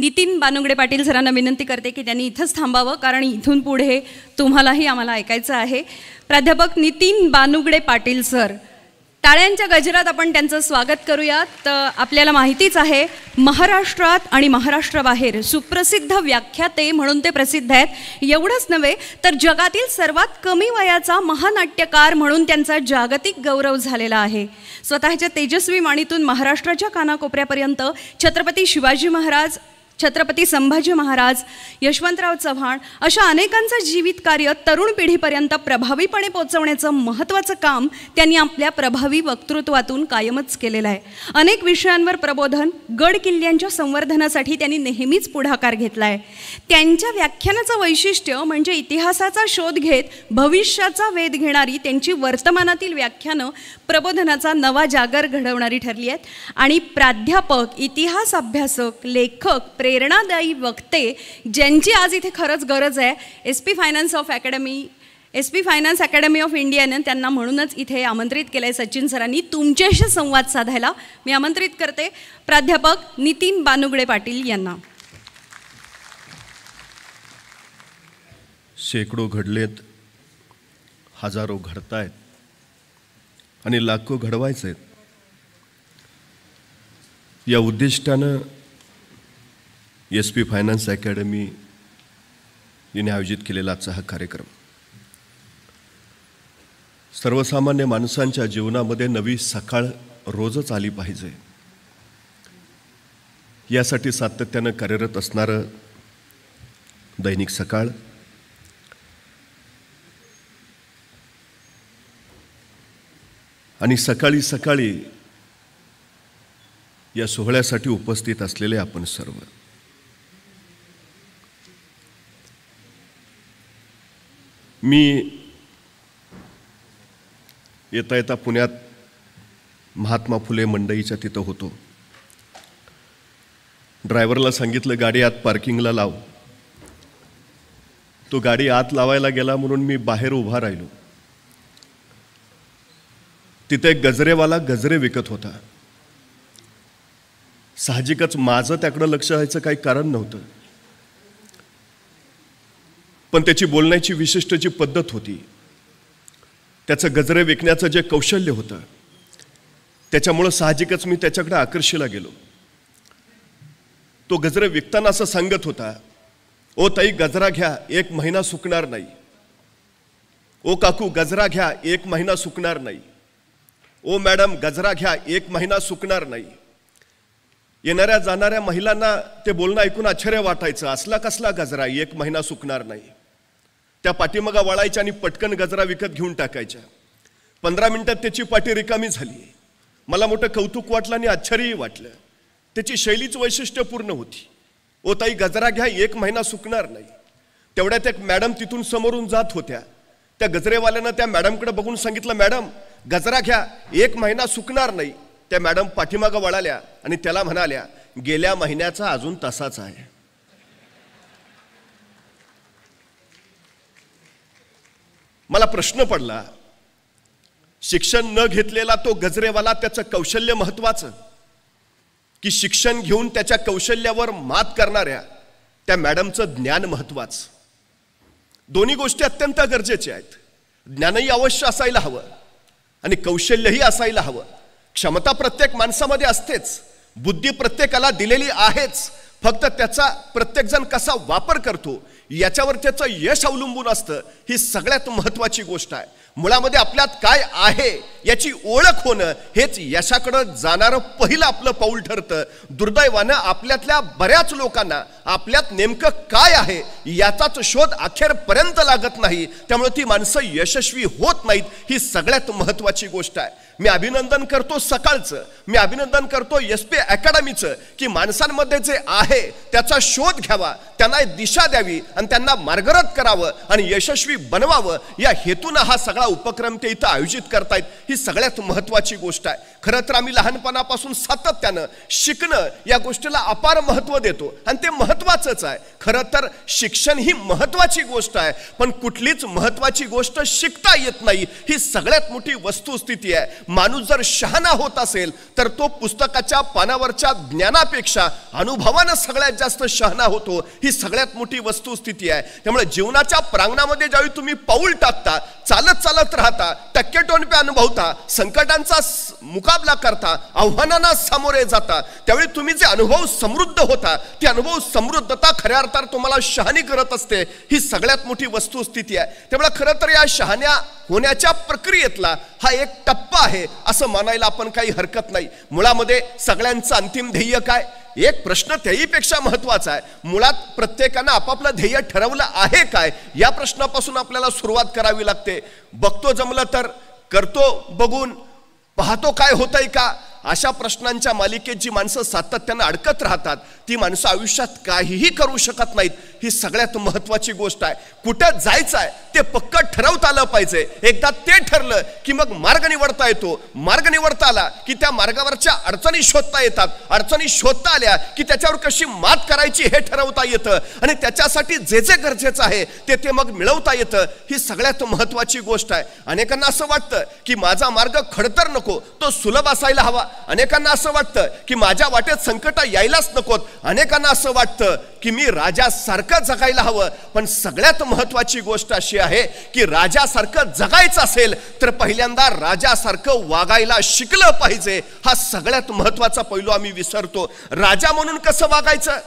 नितीन बानुगडे पाटील सरांना विनंती करते की त्यांनी इथंच थांबावं कारण इथून पुढे तुम्हालाही आम्हाला ऐकायचं आहे प्राध्यापक नितीन बानुगडे पाटील सर टाळ्यांच्या गजरात आपण त्यांचं स्वागत करूयात आपल्याला माहितीच आहे महाराष्ट्रात आणि महाराष्ट्राबाहेर सुप्रसिद्ध व्याख्याते म्हणून ते प्रसिद्ध आहेत एवढंच नव्हे तर जगातील सर्वात कमी वयाचा महानाट्यकार म्हणून त्यांचा जागतिक गौरव झालेला आहे स्वतःच्या तेजस्वी माणीतून महाराष्ट्राच्या कानाकोपऱ्यापर्यंत छत्रपती शिवाजी महाराज छत्रपती संभाजी महाराज यशवंतराव चव्हाण अशा अनेकांचं जीवित कार्य तरुण पिढीपर्यंत प्रभावीपणे पोचवण्याचं महत्त्वाचं काम त्यांनी आपल्या प्रभावी वक्तृत्वातून कायमच केलेलं आहे अनेक विषयांवर प्रबोधन गड किल्ल्यांच्या संवर्धनासाठी त्यांनी नेहमीच पुढाकार घेतला आहे त्यांच्या व्याख्यानाचं वैशिष्ट्य म्हणजे इतिहासाचा शोध घेत भविष्याचा वेध घेणारी त्यांची वर्तमानातील व्याख्यानं प्रबोधनाचा नवा जागर घडवणारी ठरली आहेत आणि प्राध्यापक इतिहास अभ्यासक लेखक प्रेरणादायी वक्ते ज्यांची आज इथे खरंच गरज आहे S P finance of academy S P finance academy of इंडियानं त्यांना म्हणूनच इथे आमंत्रित केलं आहे सचिन सरांनी तुमच्याशी संवाद साधायला मी आमंत्रित करते प्राध्यापक नितीन बानुगडे पाटील यांना शेकडो घडलेत हजारो घडतायत आणि लाखो घडवायचे आहेत या उद्दिष्टानं एस पी फायनान्स अकॅडमी यांनी आयोजित केलेला आजचा हा कार्यक्रम सर्वसामान्य माणसांच्या जीवनामध्ये नवी सकाळ रोजच आली पाहिजे यासाठी सातत्यानं कार्यरत असणारं दैनिक सकाळ आणि सकाळी सकाळी या सोहळ्यासाठी उपस्थित असलेले आपण सर्व मी येता येता पुण्यात महात्मा फुले मंडईच्या तिथं होतो ड्रायव्हरला सांगितलं गाडी आत पार्किंगला लाव तो गाडी आत लावायला गेला म्हणून मी बाहेर उभा राहिलो तिथे गजरेवाला गजरे विकत होता साहजिकच माझं त्याकडं लक्ष व्हायचं काही कारण नव्हतं पण त्याची बोलण्याची विशिष्ट जी पद्धत होती त्याचं गजरे विकण्याचं जे कौशल्य होतं त्याच्यामुळं साहजिकच मी त्याच्याकडे आकर्षीला गेलो तो गजरे विकताना असं सांगत होता ओ ताई गजरा घ्या एक महिना सुकणार नाही ओ काकू गजरा घ्या एक महिना सुकणार नाही ओ मॅडम गजरा घ्या एक महिना सुकणार नाही येणाऱ्या जाणाऱ्या महिलांना ते बोलणं ऐकून आश्चर्य वाटायचं असला कसला गजरा एक महिना सुकणार नाही त्या पाठीमागा वळायच्या आणि पटकन गजरा विकत घेऊन टाकायच्या पंधरा मिनिटात त्याची पाठी रिकामी झाली मला मोठं कौतुक वाटलं आणि आश्चर्यही वाटलं त्याची शैलीच वैशिष्ट्यपूर्ण होती ओ ताई गजरा घ्या एक महिना सुकणार नाही तेवढ्यात एक मॅडम तिथून समोरून जात होत्या त्या गजरेवाल्यानं त्या मॅडमकडे बघून सांगितलं मॅडम गजरा घ्या एक महिना सुकणार नाही त्या मॅडम पाठीमागं वळाल्या आणि त्याला म्हणाल्या गेल्या महिन्याचा अजून तसाच आहे मला प्रश्न पडला शिक्षण न घेतलेला तो गजरेवाला त्याचं कौशल्य महत्त्वाचं की शिक्षण घेऊन त्याच्या कौशल्यावर मात करणाऱ्या त्या मॅडमचं ज्ञान महत्त्वाचं दोन्ही गोष्टी अत्यंत गरजेच्या आहेत ज्ञानही अवश्य असायला हवं आणि कौशल्यही असायला हवं क्षमता प्रत्येक माणसामध्ये असतेच बुद्धी प्रत्येकाला दिलेली आहेच फक्त त्याचा प्रत्येकजण कसा वापर करतो याच्यावर त्याचं यश अवलंबून असतं ही सगळ्यात महत्त्वाची गोष्ट आहे मुळामध्ये आपल्यात काय आहे याची ओळख होणं हेच यशाकडं जाणारं पहिलं आपलं पाऊल ठरतं दुर्दैवानं आपल्यातल्या बऱ्याच लोकांना आपल्यात नेमकं काय आहे याचाच शोध अखेरपर्यंत लागत नाही त्यामुळे ती माणसं यशस्वी होत नाहीत ही सगळ्यात महत्त्वाची गोष्ट आहे मी अभिनंदन करतो सकाळचं मी अभिनंदन करतो एस पी अकॅडमीचं की माणसांमध्ये जे आहे त्याचा शोध घ्यावा त्यांना दिशा द्यावी आणि त्यांना मार्गरत करावं आणि यशस्वी बनवावं या हेतूनं हा सगळा उपक्रम ते इथं आयोजित करतायत ही सगळ्यात महत्त्वाची गोष्ट आहे खरं तर आम्ही लहानपणापासून सातत्यानं शिकणं या गोष्टीला अपार महत्त्व देतो आणि ते महत्त्वाचंच आहे खरं तर शिक्षण ही महत्त्वाची गोष्ट आहे पण कुठलीच महत्त्वाची गोष्ट शिकता येत नाही ही सगळ्यात मोठी वस्तुस्थिती आहे माणूस जर शहाणा होत असेल तर तो पुस्तकाच्या पानावरच्या ज्ञानापेक्षा अनुभवानं सगळ्यात जास्त शहाणा होतो ही सगळ्यात मोठी वस्तुस्थिती आहे त्यामुळे जीवनाच्या प्रांगणामध्ये ज्यावेळी तुम्ही पाऊल टाकता चालत चालत राहता टक्के टोनपे अनुभवता संकटांचा मुका मुकाबला करता आव्हानांना सामोरे जाता त्यावेळी तुम्ही जे अनुभव समृद्ध होता ते अनुभव समृद्धता खऱ्या अर्थात तुम्हाला शहाणी करत असते ही सगळ्यात मोठी वस्तुस्थिती आहे त्यामुळे खरं तर या शहाण्या होण्याच्या प्रक्रियेतला हा एक टप्पा आहे असं मानायला आपण काही हरकत नाही मुळामध्ये सगळ्यांचं अंतिम ध्येय काय एक प्रश्न त्याही पेक्षा महत्वाचा आहे मुळात प्रत्येकानं आपापलं ध्येय ठरवलं आहे काय या प्रश्नापासून आपल्याला सुरुवात करावी लागते बघतो जमलं तर करतो बघून पाहतो काय आहे का अशा प्रश्नांच्या मालिकेत जी माणसं सातत्यानं अडकत राहतात ती माणसं आयुष्यात काहीही करू शकत नाहीत ही सगळ्यात महत्त्वाची गोष्ट आहे कुठं जायचं आहे ते पक्क ठरवता आलं पाहिजे एकदा ते ठरलं की मग मार्ग निवडता येतो मार्ग निवडता आला की त्या मार्गावरच्या अडचणी शोधता येतात अडचणी शोधता आल्या की त्याच्यावर कशी मात करायची हे ठरवता येतं आणि त्याच्यासाठी जे जे गरजेचं आहे ते ते मग मिळवता येतं ही सगळ्यात महत्त्वाची गोष्ट आहे अनेकांना असं वाटतं की माझा मार्ग खडतर नको तो सुलभ असायला हवा अनेकांना असं वाटतं की माझ्या वाटेत संकट यायलाच नकोत अनेकांना असं वाटतं की मी राजासारखं सारखं जगायला हवं पण सगळ्यात महत्वाची गोष्ट अशी आहे की राजासारखं जगायचं असेल तर पहिल्यांदा राजासारखं वागायला शिकलं पाहिजे हा सगळ्यात महत्वाचा पैलू आम्ही विसरतो राजा म्हणून कसं वागायचं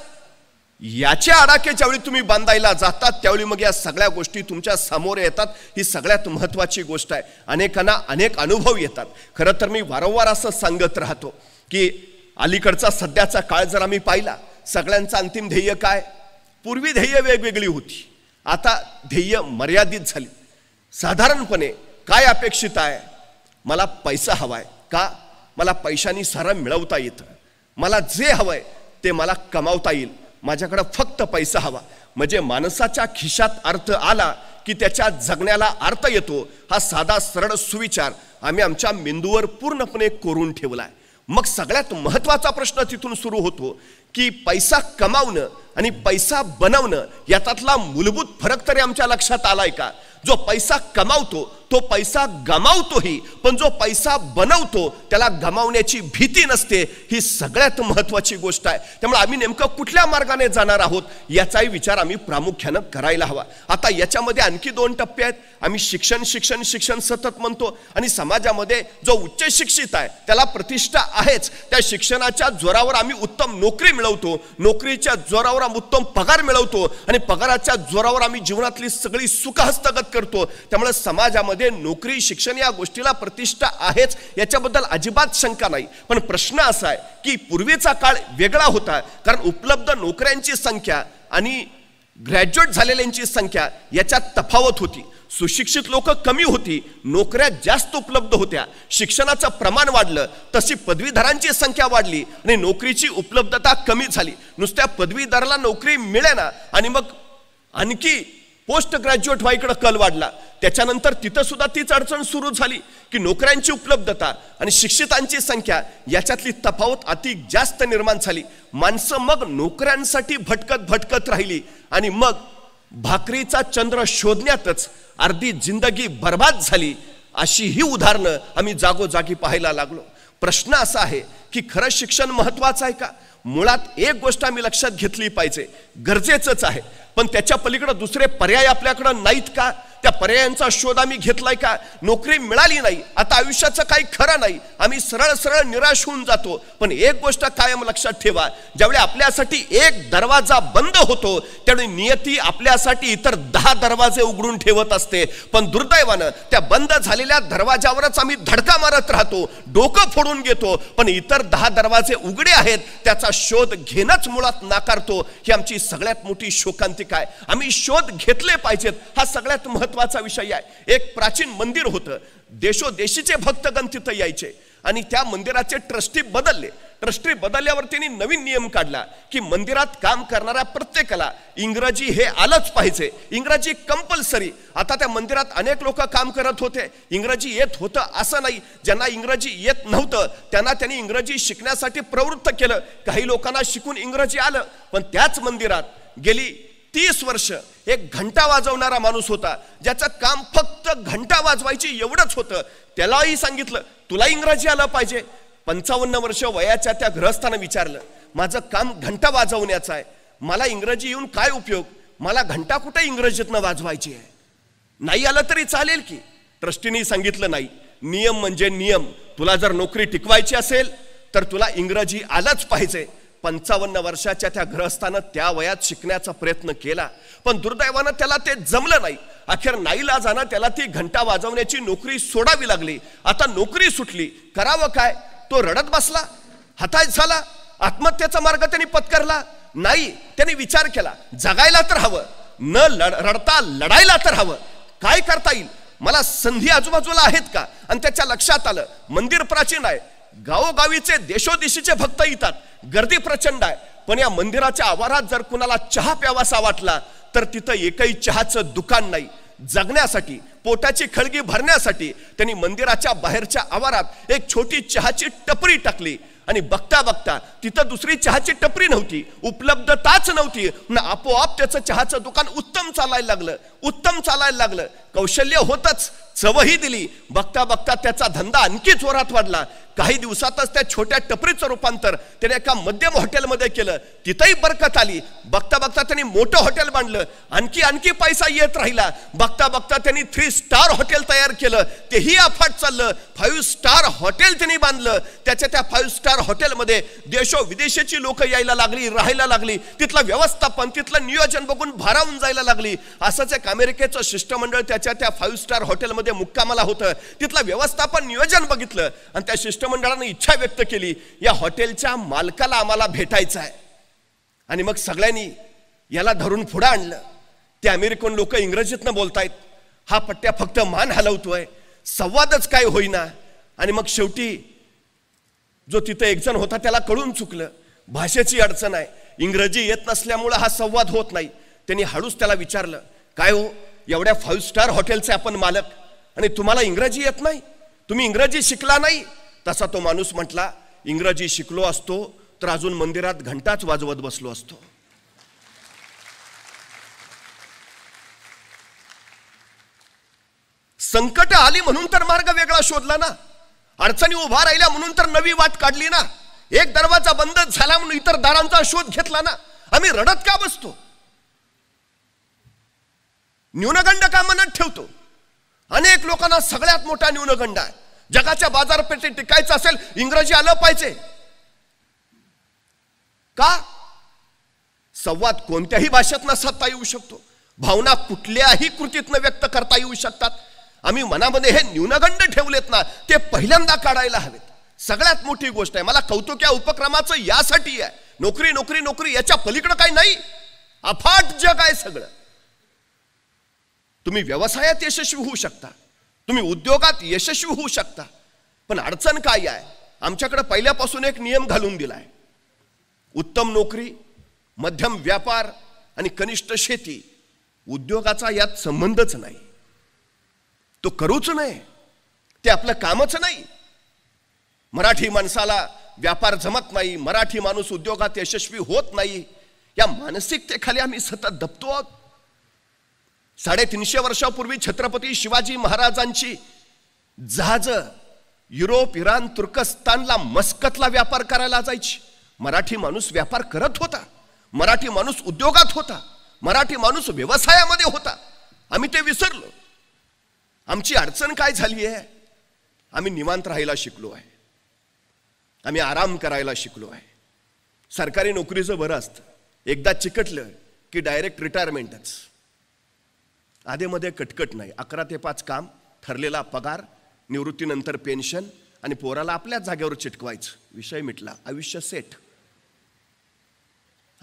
याचे आडाके ज्यावेळी तुम्ही बांधायला जातात त्यावेळी मग या सगळ्या गोष्टी तुमच्या समोर येतात ही सगळ्यात महत्त्वाची गोष्ट आहे अनेकांना अनेक अनुभव येतात खरं तर मी वारंवार असं सांगत राहतो की अलीकडचा सध्याचा काळ जर आम्ही पाहिला सगळ्यांचं अंतिम ध्येय काय पूर्वी ध्येय वेगवेगळी होती आता ध्येय मर्यादित झाली साधारणपणे काय अपेक्षित आहे मला पैसा हवाय का मला पैशानी सारा मिळवता येतं मला जे हवं आहे ते मला कमावता येईल माझ्याकडं फक्त पैसा हवा म्हणजे माणसाच्या खिशात अर्थ आला की त्याच्या जगण्याला अर्थ येतो हा साधा सरळ सुविचार आम्ही आमच्या मेंदूवर पूर्णपणे कोरून ठेवला आहे मग सगळ्यात महत्वाचा प्रश्न तिथून सुरू होतो की पैसा कमावणं आणि पैसा बनवणं यातातला मूलभूत फरक तरी आमच्या लक्षात आलाय का जो पैसा कमावतो तो पैसा गमावतोही पण जो पैसा बनवतो त्याला गमावण्याची भीती नसते ही सगळ्यात महत्त्वाची गोष्ट आहे त्यामुळे आम्ही नेमकं कुठल्या मार्गाने जाणार आहोत याचाही विचार आम्ही प्रामुख्यानं करायला हवा आता याच्यामध्ये आणखी दोन टप्पे आहेत आम्ही शिक्षण शिक्षण शिक्षण सतत म्हणतो आणि समाजामध्ये जो उच्च शिक्षित आहे त्याला प्रतिष्ठा आहेच त्या शिक्षणाच्या जोरावर आम्ही उत्तम नोकरी मिळवतो नोकरीच्या जोरावर आम्ही उत्तम पगार मिळवतो आणि पगाराच्या जोरावर आम्ही जीवनातली सगळी सुख हस्तगत करतो त्यामुळे समाजामध्ये नोकरी शिक्षण या गोष्टीला प्रतिष्ठा आहेच याच्याबद्दल अजिबात शंका नाही पण प्रश्न असा आहे की पूर्वीचा काळ वेगळा होता कारण उपलब्ध नोकऱ्यांची संख्या आणि ग्रॅज्युएट झालेल्यांची संख्या याच्यात तफावत होती सुशिक्षित लोक कमी होती नोकऱ्या जास्त उपलब्ध होत्या शिक्षणाचं प्रमाण वाढलं तशी पदवीधरांची संख्या वाढली आणि नोकरीची उपलब्धता कमी झाली नुसत्या पदवीधराला नोकरी मिळेना आणि मग आणखी पोस्ट ग्रॅज्युएट व्हाईकडं कल वाढला त्याच्यानंतर तिथं सुद्धा तीच अडचण सुरू झाली की नोकऱ्यांची उपलब्धता आणि शिक्षितांची संख्या याच्यातली तफावत अति जास्त निर्माण झाली माणसं मग नोकऱ्यांसाठी भटकत भटकत राहिली आणि मग भाकरीचा चंद्र शोधण्यातच अर्धी जिंदगी बर्बाद झाली अशी ही उदाहरणं आम्ही जागोजागी पाहायला लागलो प्रश्न असा आहे की खरं शिक्षण महत्वाचं आहे का मुळात एक गोष्ट आम्ही लक्षात घेतली पाहिजे गरजेचंच आहे पण त्याच्या पलीकडं दुसरे पर्याय आपल्याकडं नाहीत का त्या पर्यायांचा शोध आम्ही घेतलाय का नोकरी मिळाली नाही आता आयुष्याचं काही खरं नाही आम्ही सरळ सरळ निराश होऊन जातो पण एक गोष्ट कायम लक्षात ठेवा ज्यावेळी आपल्यासाठी एक दरवाजा बंद होतो त्यावेळी नियती आपल्यासाठी इतर दहा दरवाजे उघडून ठेवत असते पण दुर्दैवानं त्या बंद झालेल्या दरवाजावरच आम्ही धडका मारत राहतो डोकं फोडून घेतो पण इतर दहा दरवाजे उघडे आहेत त्याचा शोध घेणंच मुळात नाकारतो ही आमची सगळ्यात मोठी शोकांतिका आहे आम्ही शोध घेतले पाहिजेत हा सगळ्यात महत्वाचा विषय आहे एक प्राचीन मंदिर होतं देशोदेशीचे भक्तगण तिथं यायचे आणि त्या मंदिराचे ट्रस्टी बदलले ट्रस्ट्री बदलल्यावर त्यांनी नवीन नियम काढला की मंदिरात काम करणाऱ्या प्रत्येकाला इंग्रजी हे आलंच पाहिजे इंग्रजी कंपल्सरी आता त्या मंदिरात अनेक लोक काम करत होते इंग्रजी येत होतं असं नाही ज्यांना इंग्रजी येत नव्हतं त्यांना त्यांनी इंग्रजी शिकण्यासाठी प्रवृत्त केलं काही लोकांना शिकून इंग्रजी आलं पण त्याच मंदिरात गेली तीस वर्ष एक घंटा वाजवणारा माणूस होता ज्याचं काम फक्त घंटा वाजवायची एवढंच होतं त्यालाही सांगितलं तुला इंग्रजी आलं पाहिजे पंचावन्न वर्ष वयाच्या त्या ग्रहस्थानं विचारलं माझं काम घंटा वाजवण्याचं आहे मला इंग्रजी येऊन काय उपयोग मला घंटा कुठे इंग्रजीतनं वाजवायची आहे नाही आलं तरी चालेल की ट्रस्टीने सांगितलं नाही नियम म्हणजे नियम तुला जर नोकरी टिकवायची असेल तर तुला इंग्रजी आलंच पाहिजे पंचावन्न वर्षाच्या त्या ग्रहस्थानं त्या वयात शिकण्याचा प्रयत्न केला पण दुर्दैवानं त्याला ते जमलं नाही अखेर नाहीला जाणं त्याला ती घंटा वाजवण्याची नोकरी सोडावी लागली आता नोकरी सुटली करावं काय तो रडत बसला हताश झाला आत्महत्येचा मार्ग त्यांनी पत्करला नाही त्यांनी विचार केला जगायला तर हवं न लड रडता लढायला तर हवं काय करता येईल मला संधी आजूबाजूला आहेत का आणि त्याच्या लक्षात आलं मंदिर प्राचीन आहे गावोगावीचे देशोदेशीचे भक्त येतात गर्दी प्रचंड आहे पण या मंदिराच्या आवारात जर कुणाला चहा प्यावासा वाटला तर तिथं एकही चहाचं दुकान नाही जगण्यासाठी पोटाची खळगी भरण्यासाठी त्यांनी मंदिराच्या बाहेरच्या आवारात एक छोटी चहाची टपरी टाकली आणि बघता बघता तिथं दुसरी चहाची टपरी नव्हती उपलब्धताच नव्हती आपोआप त्याचं चहाचं दुकान उत्तम चालायला लागलं उत्तम चालायला लागलं कौशल्य होतच चवही दिली बघता बघता त्याचा धंदा आणखी जोरात वाढला काही दिवसातच त्या छोट्या टपरीचं रूपांतर त्याने एका मध्यम हॉटेलमध्ये केलं तिथंही बरकत आली बघता बघता त्यांनी मोठं हॉटेल बांधलं आणखी आणखी पैसा येत राहिला बघता बघता त्यांनी थ्री स्टार हॉटेल तयार केलं तेही अफाट चाललं फाईव्ह स्टार हॉटेल त्यांनी बांधलं त्याच्या त्या फाईव्ह स्टार हॉटेलमध्ये देशो विदेशाची लोक यायला लागली राहायला लागली तिथलं व्यवस्थापन तिथलं नियोजन बघून भारावून जायला लागली असंच एक अमेरिकेचं शिष्टमंडळ त्याच्या त्या फाईव्ह स्टार हॉटेलमध्ये मुक्कामाला होतं तिथलं व्यवस्थापन नियोजन बघितलं आणि त्या शिष्टमंडळानं इच्छा व्यक्त केली या हॉटेलच्या मालकाला आम्हाला भेटायचं आहे आणि मग सगळ्यांनी याला धरून पुढं आणलं ते अमेरिकन लोक इंग्रजीतनं बोलतायत हा पट्ट्या फक्त मान हलवतोय संवादच काय होईना आणि मग शेवटी जो तिथं एकजण होता त्याला कळून चुकलं भाषेची अडचण आहे इंग्रजी येत नसल्यामुळं हा संवाद होत नाही त्यांनी हळूच त्याला विचारलं काय हो एवढ्या फाईव्ह स्टार हॉटेलचे आपण मालक आणि तुम्हाला इंग्रजी येत नाही तुम्ही इंग्रजी शिकला नाही तसा तो माणूस म्हटला इंग्रजी शिकलो असतो तर अजून मंदिरात घंटाच वाजवत बसलो असतो संकट आली म्हणून तर मार्ग वेगळा शोधला ना अडचणी उभा राहिल्या म्हणून तर नवी वाट काढली ना एक दरवाजा बंद झाला म्हणून इतर दारांचा शोध घेतला ना आम्ही रडत का बसतो न्यूनगंड का मनात ठेवतो अनेक लोकांना सगळ्यात मोठा न्यूनगंड आहे जगाच्या बाजारपेठेत टिकायचं असेल इंग्रजी आलं पाहिजे का संवाद कोणत्याही भाषेत साधता येऊ शकतो भावना कुठल्याही कृतीतनं व्यक्त करता येऊ शकतात आम्ही मनामध्ये हे न्यूनगंड ठेवलेत ना ते पहिल्यांदा काढायला हवेत सगळ्यात मोठी गोष्ट आहे मला कौतुक या उपक्रमाचं यासाठी आहे नोकरी नोकरी नोकरी याच्या पलीकडं काही नाही अफाट जग आहे सगळं तुम्ही व्यवसायात यशस्वी होऊ शकता तुम्ही उद्योगात यशस्वी होऊ शकता पण अडचण काय आहे आमच्याकडे पहिल्यापासून एक नियम घालून दिलाय उत्तम नोकरी मध्यम व्यापार आणि कनिष्ठ शेती उद्योगाचा यात संबंधच नाही तो करूच नाही ते आपलं कामच नाही मराठी माणसाला व्यापार जमत नाही मराठी माणूस उद्योगात यशस्वी होत नाही या मानसिकतेखाली आम्ही सतत दबतो आहोत साडेतीनशे वर्षापूर्वी छत्रपती शिवाजी महाराजांची जहाज युरोप इराण तुर्कस्तानला मस्कतला व्यापार करायला जायची मराठी माणूस व्यापार करत होता मराठी माणूस उद्योगात होता मराठी माणूस व्यवसायामध्ये होता आम्ही ते विसरलो आमची अडचण काय झाली आहे आम्ही निवांत राहायला शिकलो आहे आम्ही आराम करायला शिकलो आहे सरकारी नोकरीचं बरं असतं एकदा चिकटलं की डायरेक्ट रिटायरमेंटच आधेमध्ये कटकट नाही अकरा ते पाच काम ठरलेला पगार निवृत्तीनंतर पेन्शन आणि पोराला आपल्याच जागेवर चिटकवायचं विषय मिटला आयुष्य सेट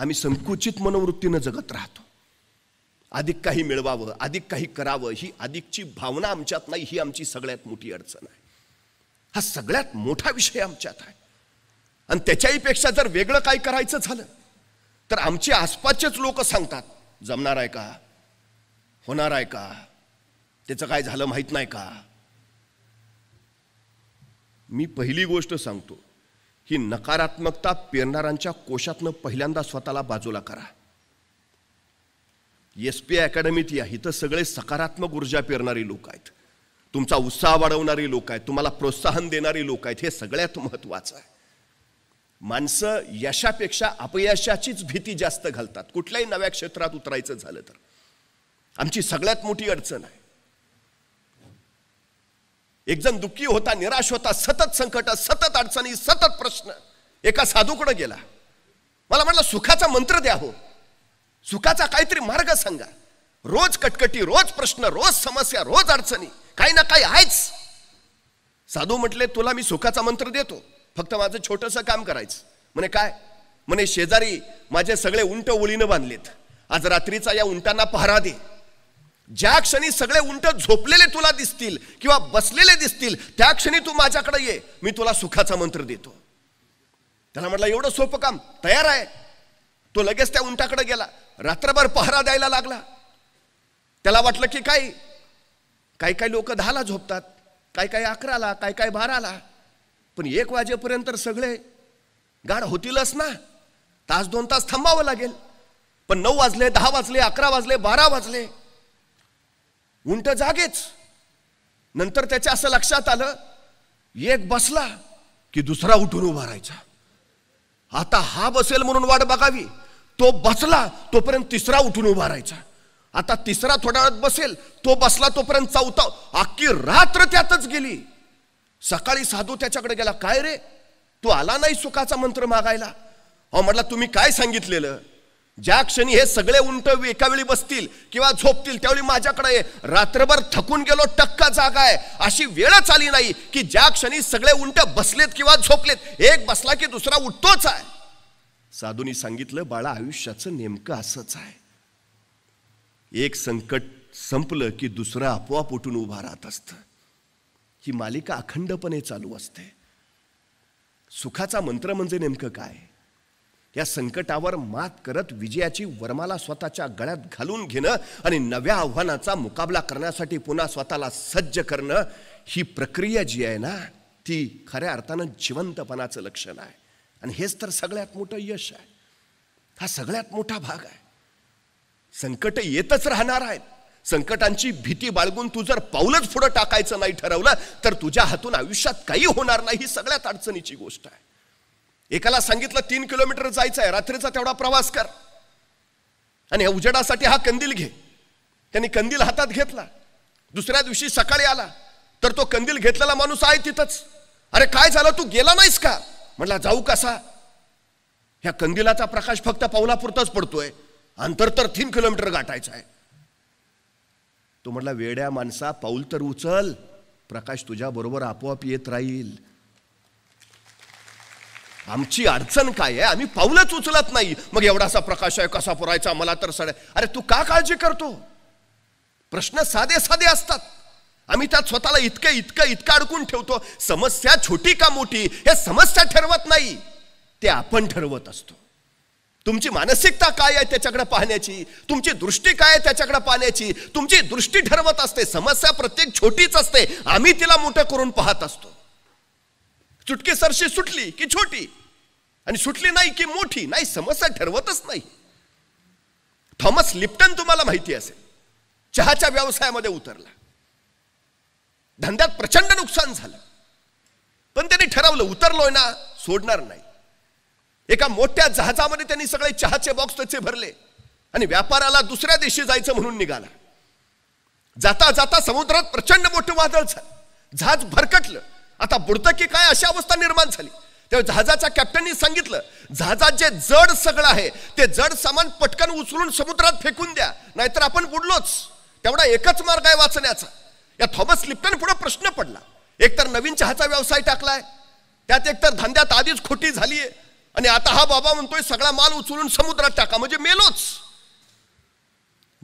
आम्ही संकुचित मनोवृत्तीनं जगत राहतो अधिक काही मिळवावं अधिक काही करावं ही अधिकची भावना आमच्यात नाही ही आमची सगळ्यात मोठी अडचण आहे हा सगळ्यात मोठा विषय आमच्यात आहे आणि त्याच्याहीपेक्षा जर वेगळं काय करायचं झालं तर आमचे आसपासचेच लोक सांगतात जमणार आहे का होणार आहे का त्याचं काय झालं माहीत नाही का मी पहिली गोष्ट सांगतो की नकारात्मकता पेरणाऱ्यांच्या कोशातनं पहिल्यांदा स्वतःला बाजूला करा एस पी आय अकॅडमीत या इथं सगळे सकारात्मक ऊर्जा पेरणारी लोक आहेत तुमचा उत्साह वाढवणारी लोक आहेत तुम्हाला प्रोत्साहन देणारी लोक आहेत हे सगळ्यात महत्त्वाचं आहे माणसं यशापेक्षा अपयशाचीच भीती जास्त घालतात कुठल्याही नव्या क्षेत्रात उतरायचं झालं तर आमची सगळ्यात मोठी अडचण आहे एकजण दुःखी होता निराश होता सतत संकट सतत अडचणी सतत प्रश्न एका साधूकडे गेला मला म्हटलं सुखाचा मंत्र द्या हो सुखाचा काहीतरी मार्ग सांगा रोज कटकटी रोज प्रश्न रोज समस्या रोज अडचणी काही ना काही आहेच साधू म्हटले तुला मी सुखाचा मंत्र देतो फक्त माझं छोटंसं काम करायचं म्हणे काय म्हणे शेजारी माझे सगळे उंट ओळीनं बांधलेत आज रात्रीचा या उंटांना पहारा दे ज्या क्षणी सगळे उंट झोपलेले तुला दिसतील किंवा बसलेले दिसतील त्या क्षणी तू माझ्याकडे ये मी तुला सुखाचा मंत्र देतो त्याला म्हटलं एवढं सोपं काम तयार आहे तो लगेच त्या उंटाकडे गेला रात्रभर पहारा द्यायला लागला त्याला वाटलं की काय काही काही लोक दहाला झोपतात काही काही अकराला काय काय बाराला पण एक वाजेपर्यंत सगळे गाड होतीलच ना तास दोन तास थांबावं लागेल पण नऊ वाजले दहा वाजले अकरा वाजले बारा वाजले उंट जागेच नंतर त्याच्या असं लक्षात आलं एक बसला की दुसरा उठून उभा राहायचा आता हा बसेल म्हणून वाट बघावी तो बसला तोपर्यंत तिसरा उठून उभा आता तिसरा थोड्या वेळात बसेल तो बसला तोपर्यंत चौथा अख्खी रात्र त्यातच गेली सकाळी साधू त्याच्याकडे गेला काय रे तू आला नाही सुखाचा मंत्र मागायला हो म्हटला तुम्ही काय सांगितलेलं ज्या क्षणी हे सगळे उंट एका वेळी बसतील किंवा झोपतील त्यावेळी माझ्याकडे रात्रभर थकून गेलो टक्का जागा आहे अशी वेळच आली नाही की ज्या क्षणी सगळे उंट बसलेत किंवा झोपलेत एक बसला की दुसरा उठतोच आहे साधूंनी सांगितलं बाळा आयुष्याचं नेमकं असंच आहे एक संकट संपलं की दुसरं आपोआप उठून उभा राहत असतं ही मालिका अखंडपणे चालू असते सुखाचा मंत्र म्हणजे नेमकं काय या संकटावर मात करत विजयाची वर्माला स्वतःच्या गळ्यात घालून घेणं आणि नव्या आव्हानाचा मुकाबला करण्यासाठी पुन्हा स्वतःला सज्ज करणं ही प्रक्रिया जी आहे ना ती खऱ्या अर्थानं जिवंतपणाचं लक्षण आहे आणि हेच तर सगळ्यात मोठं यश आहे हा सगळ्यात मोठा भाग आहे संकट येतच राहणार आहेत संकटांची भीती बाळगून तू जर पाऊलच पुढं टाकायचं नाही ठरवलं तर तुझ्या हातून आयुष्यात काही होणार नाही ही सगळ्यात अडचणीची गोष्ट आहे एकाला सांगितलं तीन किलोमीटर जायचं आहे रात्रीचा तेवढा प्रवास कर आणि उजेडासाठी हा कंदील घे त्यांनी कंदील हातात घेतला दुसऱ्या दिवशी सकाळी आला तर तो कंदील घेतलेला माणूस आहे तिथंच अरे काय झालं तू गेला नाहीस का म्हटला जाऊ कसा ह्या कंदिलाचा प्रकाश फक्त पावलापुरताच पडतोय अंतर तर तीन किलोमीटर गाठायचं आहे तो म्हटला वेड्या माणसा पाऊल तर उचल प्रकाश तुझ्या बरोबर आपोआप येत राहील आमची अडचण काय आहे आम्ही पाऊलच उचलत नाही मग एवढासा प्रकाश आहे कसा पुरायचा मला तर सड अरे तू का काळजी करतो प्रश्न साधे साधे असतात आम्ही त्यात स्वतःला इतकं इतकं इतकं अडकून ठेवतो समस्या छोटी का मोठी हे समस्या ठरवत नाही ते आपण ठरवत असतो तुमची मानसिकता काय आहे त्याच्याकडे पाहण्याची तुमची दृष्टी काय आहे त्याच्याकडे पाहण्याची तुमची दृष्टी ठरवत असते समस्या प्रत्येक छोटीच असते आम्ही तिला मोठं करून पाहत असतो चुटकी सरशी सुटली की छोटी आणि सुटली नाही की मोठी नाही समस्या ठरवतच नाही थॉमस लिप्टन तुम्हाला माहिती असेल चहाच्या व्यवसायामध्ये उतरला धंद्यात प्रचंड नुकसान झालं पण त्यांनी ठरवलं उतरलोय ना सोडणार नाही एका मोठ्या जहाजामध्ये त्यांनी सगळे चहाचे बॉक्स त्याचे भरले आणि व्यापाराला दुसऱ्या दिवशी जायचं म्हणून निघाला जाता जाता समुद्रात प्रचंड मोठं वादळ झालं जहाज भरकटलं आता बुडतं की काय अशी अवस्था निर्माण झाली तेव्हा जहाजाच्या कॅप्टननी सांगितलं जहाजात जे जड सगळं आहे ते जड सामान पटकन उचलून समुद्रात फेकून द्या नाहीतर आपण बुडलोच तेवढा एकच मार्ग आहे वाचण्याचा या थॉमस लिप्टन पुढे प्रश्न पडला एक तर नवीन चहाचा व्यवसाय टाकलाय त्यात एक तर धंद्यात आधीच खोटी झालीये आणि आता हा बाबा म्हणतोय सगळा माल उचलून समुद्रात टाका म्हणजे मेलोच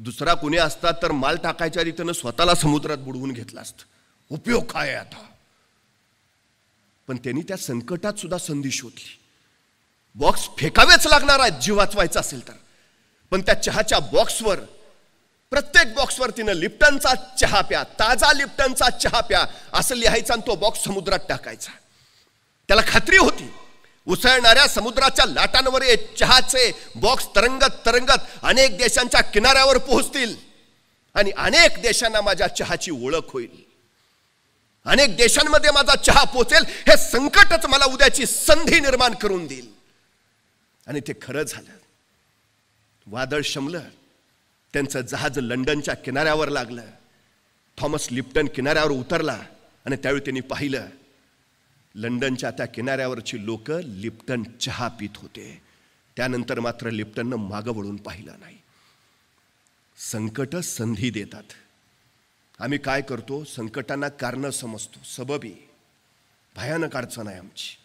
दुसरा कोणी असता तर माल टाकायच्या रीतीनं स्वतःला समुद्रात बुडवून घेतला असत उपयोग काय आता पण त्यांनी त्या संकटात सुद्धा संधी शोधली बॉक्स फेकावेच लागणार आहेत जीव वाचवायचा असेल तर पण त्या चहाच्या बॉक्सवर प्रत्येक बॉक्सवर तिनं लिप्टनचा चहा प्या ताजा लिप्टनचा चहा प्या असं लिहायचा आणि तो बॉक्स समुद्रात टाकायचा त्याला खात्री होती उसळणाऱ्या समुद्राच्या लाटांवर हे चहाचे बॉक्स तरंगत तरंगत अनेक देशांच्या किनाऱ्यावर पोहोचतील आणि अनेक देशांना माझ्या चहाची ओळख होईल अनेक देशांमध्ये माझा चहा पोचेल हे संकटच मला उद्याची संधी निर्माण करून देईल आणि ते खरं झालं वादळ शमलं त्यांचं जहाज लंडनच्या किनाऱ्यावर लागलं थॉमस लिप्टन किनाऱ्यावर उतरला आणि त्यावेळी त्यांनी पाहिलं लंडनच्या त्या किनाऱ्यावरची लोक लिप्टन चहा पित होते त्यानंतर मात्र लिप्टननं मागं वळून पाहिलं नाही संकट संधी देतात आम्ही काय करतो संकटांना कारणं समजतो सबबी भयानक अडचण आहे आमची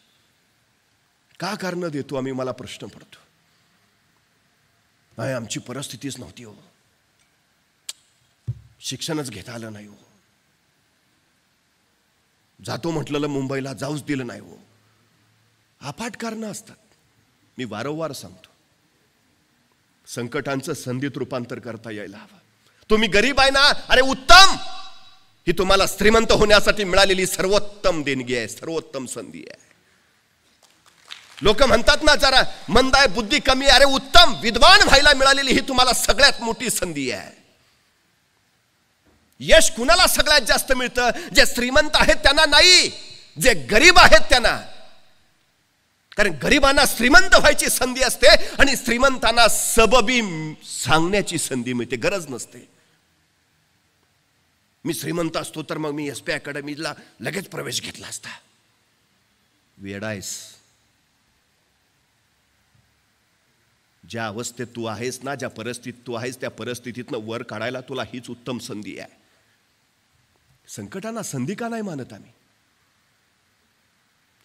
का कारण देतो आम्ही मला प्रश्न पडतो नाही आमची परिस्थितीच नव्हती हो शिक्षणच घेता आलं नाही हो जातो म्हटलेलं मुंबईला जाऊच दिलं नाही हो आपाट कारणं असतात मी वारंवार सांगतो संकटांचं संधीत रूपांतर करता यायला हवं तुम्ही गरीब आहे ना अरे उत्तम ही तुम्हाला श्रीमंत होण्यासाठी मिळालेली सर्वोत्तम देणगी आहे सर्वोत्तम संधी आहे लोक म्हणतात ना जरा मंद आहे बुद्धी कमी अरे उत्तम विद्वान व्हायला मिळालेली ही तुम्हाला सगळ्यात मोठी संधी आहे यश कुणाला सगळ्यात जास्त मिळतं जे श्रीमंत आहेत त्यांना नाही जे गरीब आहेत त्यांना कारण गरिबांना श्रीमंत व्हायची संधी असते आणि श्रीमंतांना सबबी सांगण्याची संधी मिळते गरज नसते मी श्रीमंत असतो तर मग मी एस पी अकॅडमीला लगेच प्रवेश घेतला असता वेडायस ज्या अवस्थेत तू आहेस ना ज्या परिस्थितीत तू आहेस त्या परिस्थितीतनं वर काढायला तुला हीच उत्तम संधी आहे संकटांना संधी का नाही मानत आम्ही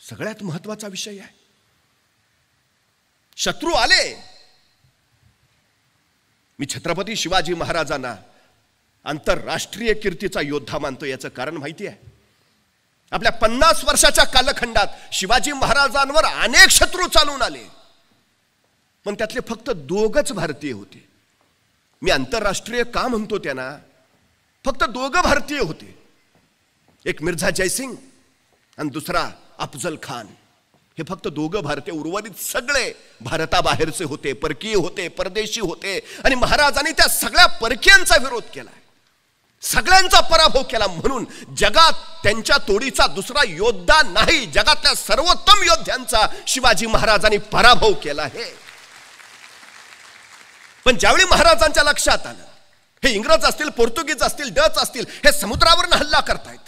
सगळ्यात महत्वाचा विषय आहे शत्रू आले मी छत्रपती शिवाजी महाराजांना आंतरराष्ट्रीय कीर्तीचा योद्धा मानतो याचं कारण माहिती आहे आपल्या पन्नास वर्षाच्या कालखंडात शिवाजी महाराजांवर अनेक शत्रू चालून आले पण त्यातले फक्त दोघच भारतीय होते मी आंतरराष्ट्रीय का म्हणतो त्यांना फक्त दोघं भारतीय होते एक मिर्झा जयसिंग आणि दुसरा अफजल खान हे फक्त दोघं भारतीय उर्वरित सगळे भारताबाहेरचे होते परकीय होते परदेशी होते आणि महाराजांनी त्या सगळ्या परकीयांचा विरोध केला सगळ्यांचा पराभव केला म्हणून जगात त्यांच्या तोडीचा दुसरा योद्धा नाही जगातल्या सर्वोत्तम योद्ध्यांचा शिवाजी महाराजांनी पराभव केला आहे पण ज्यावेळी महाराजांच्या लक्षात आलं हे इंग्रज असतील पोर्तुगीज असतील डच असतील हे समुद्रावर हल्ला करतायत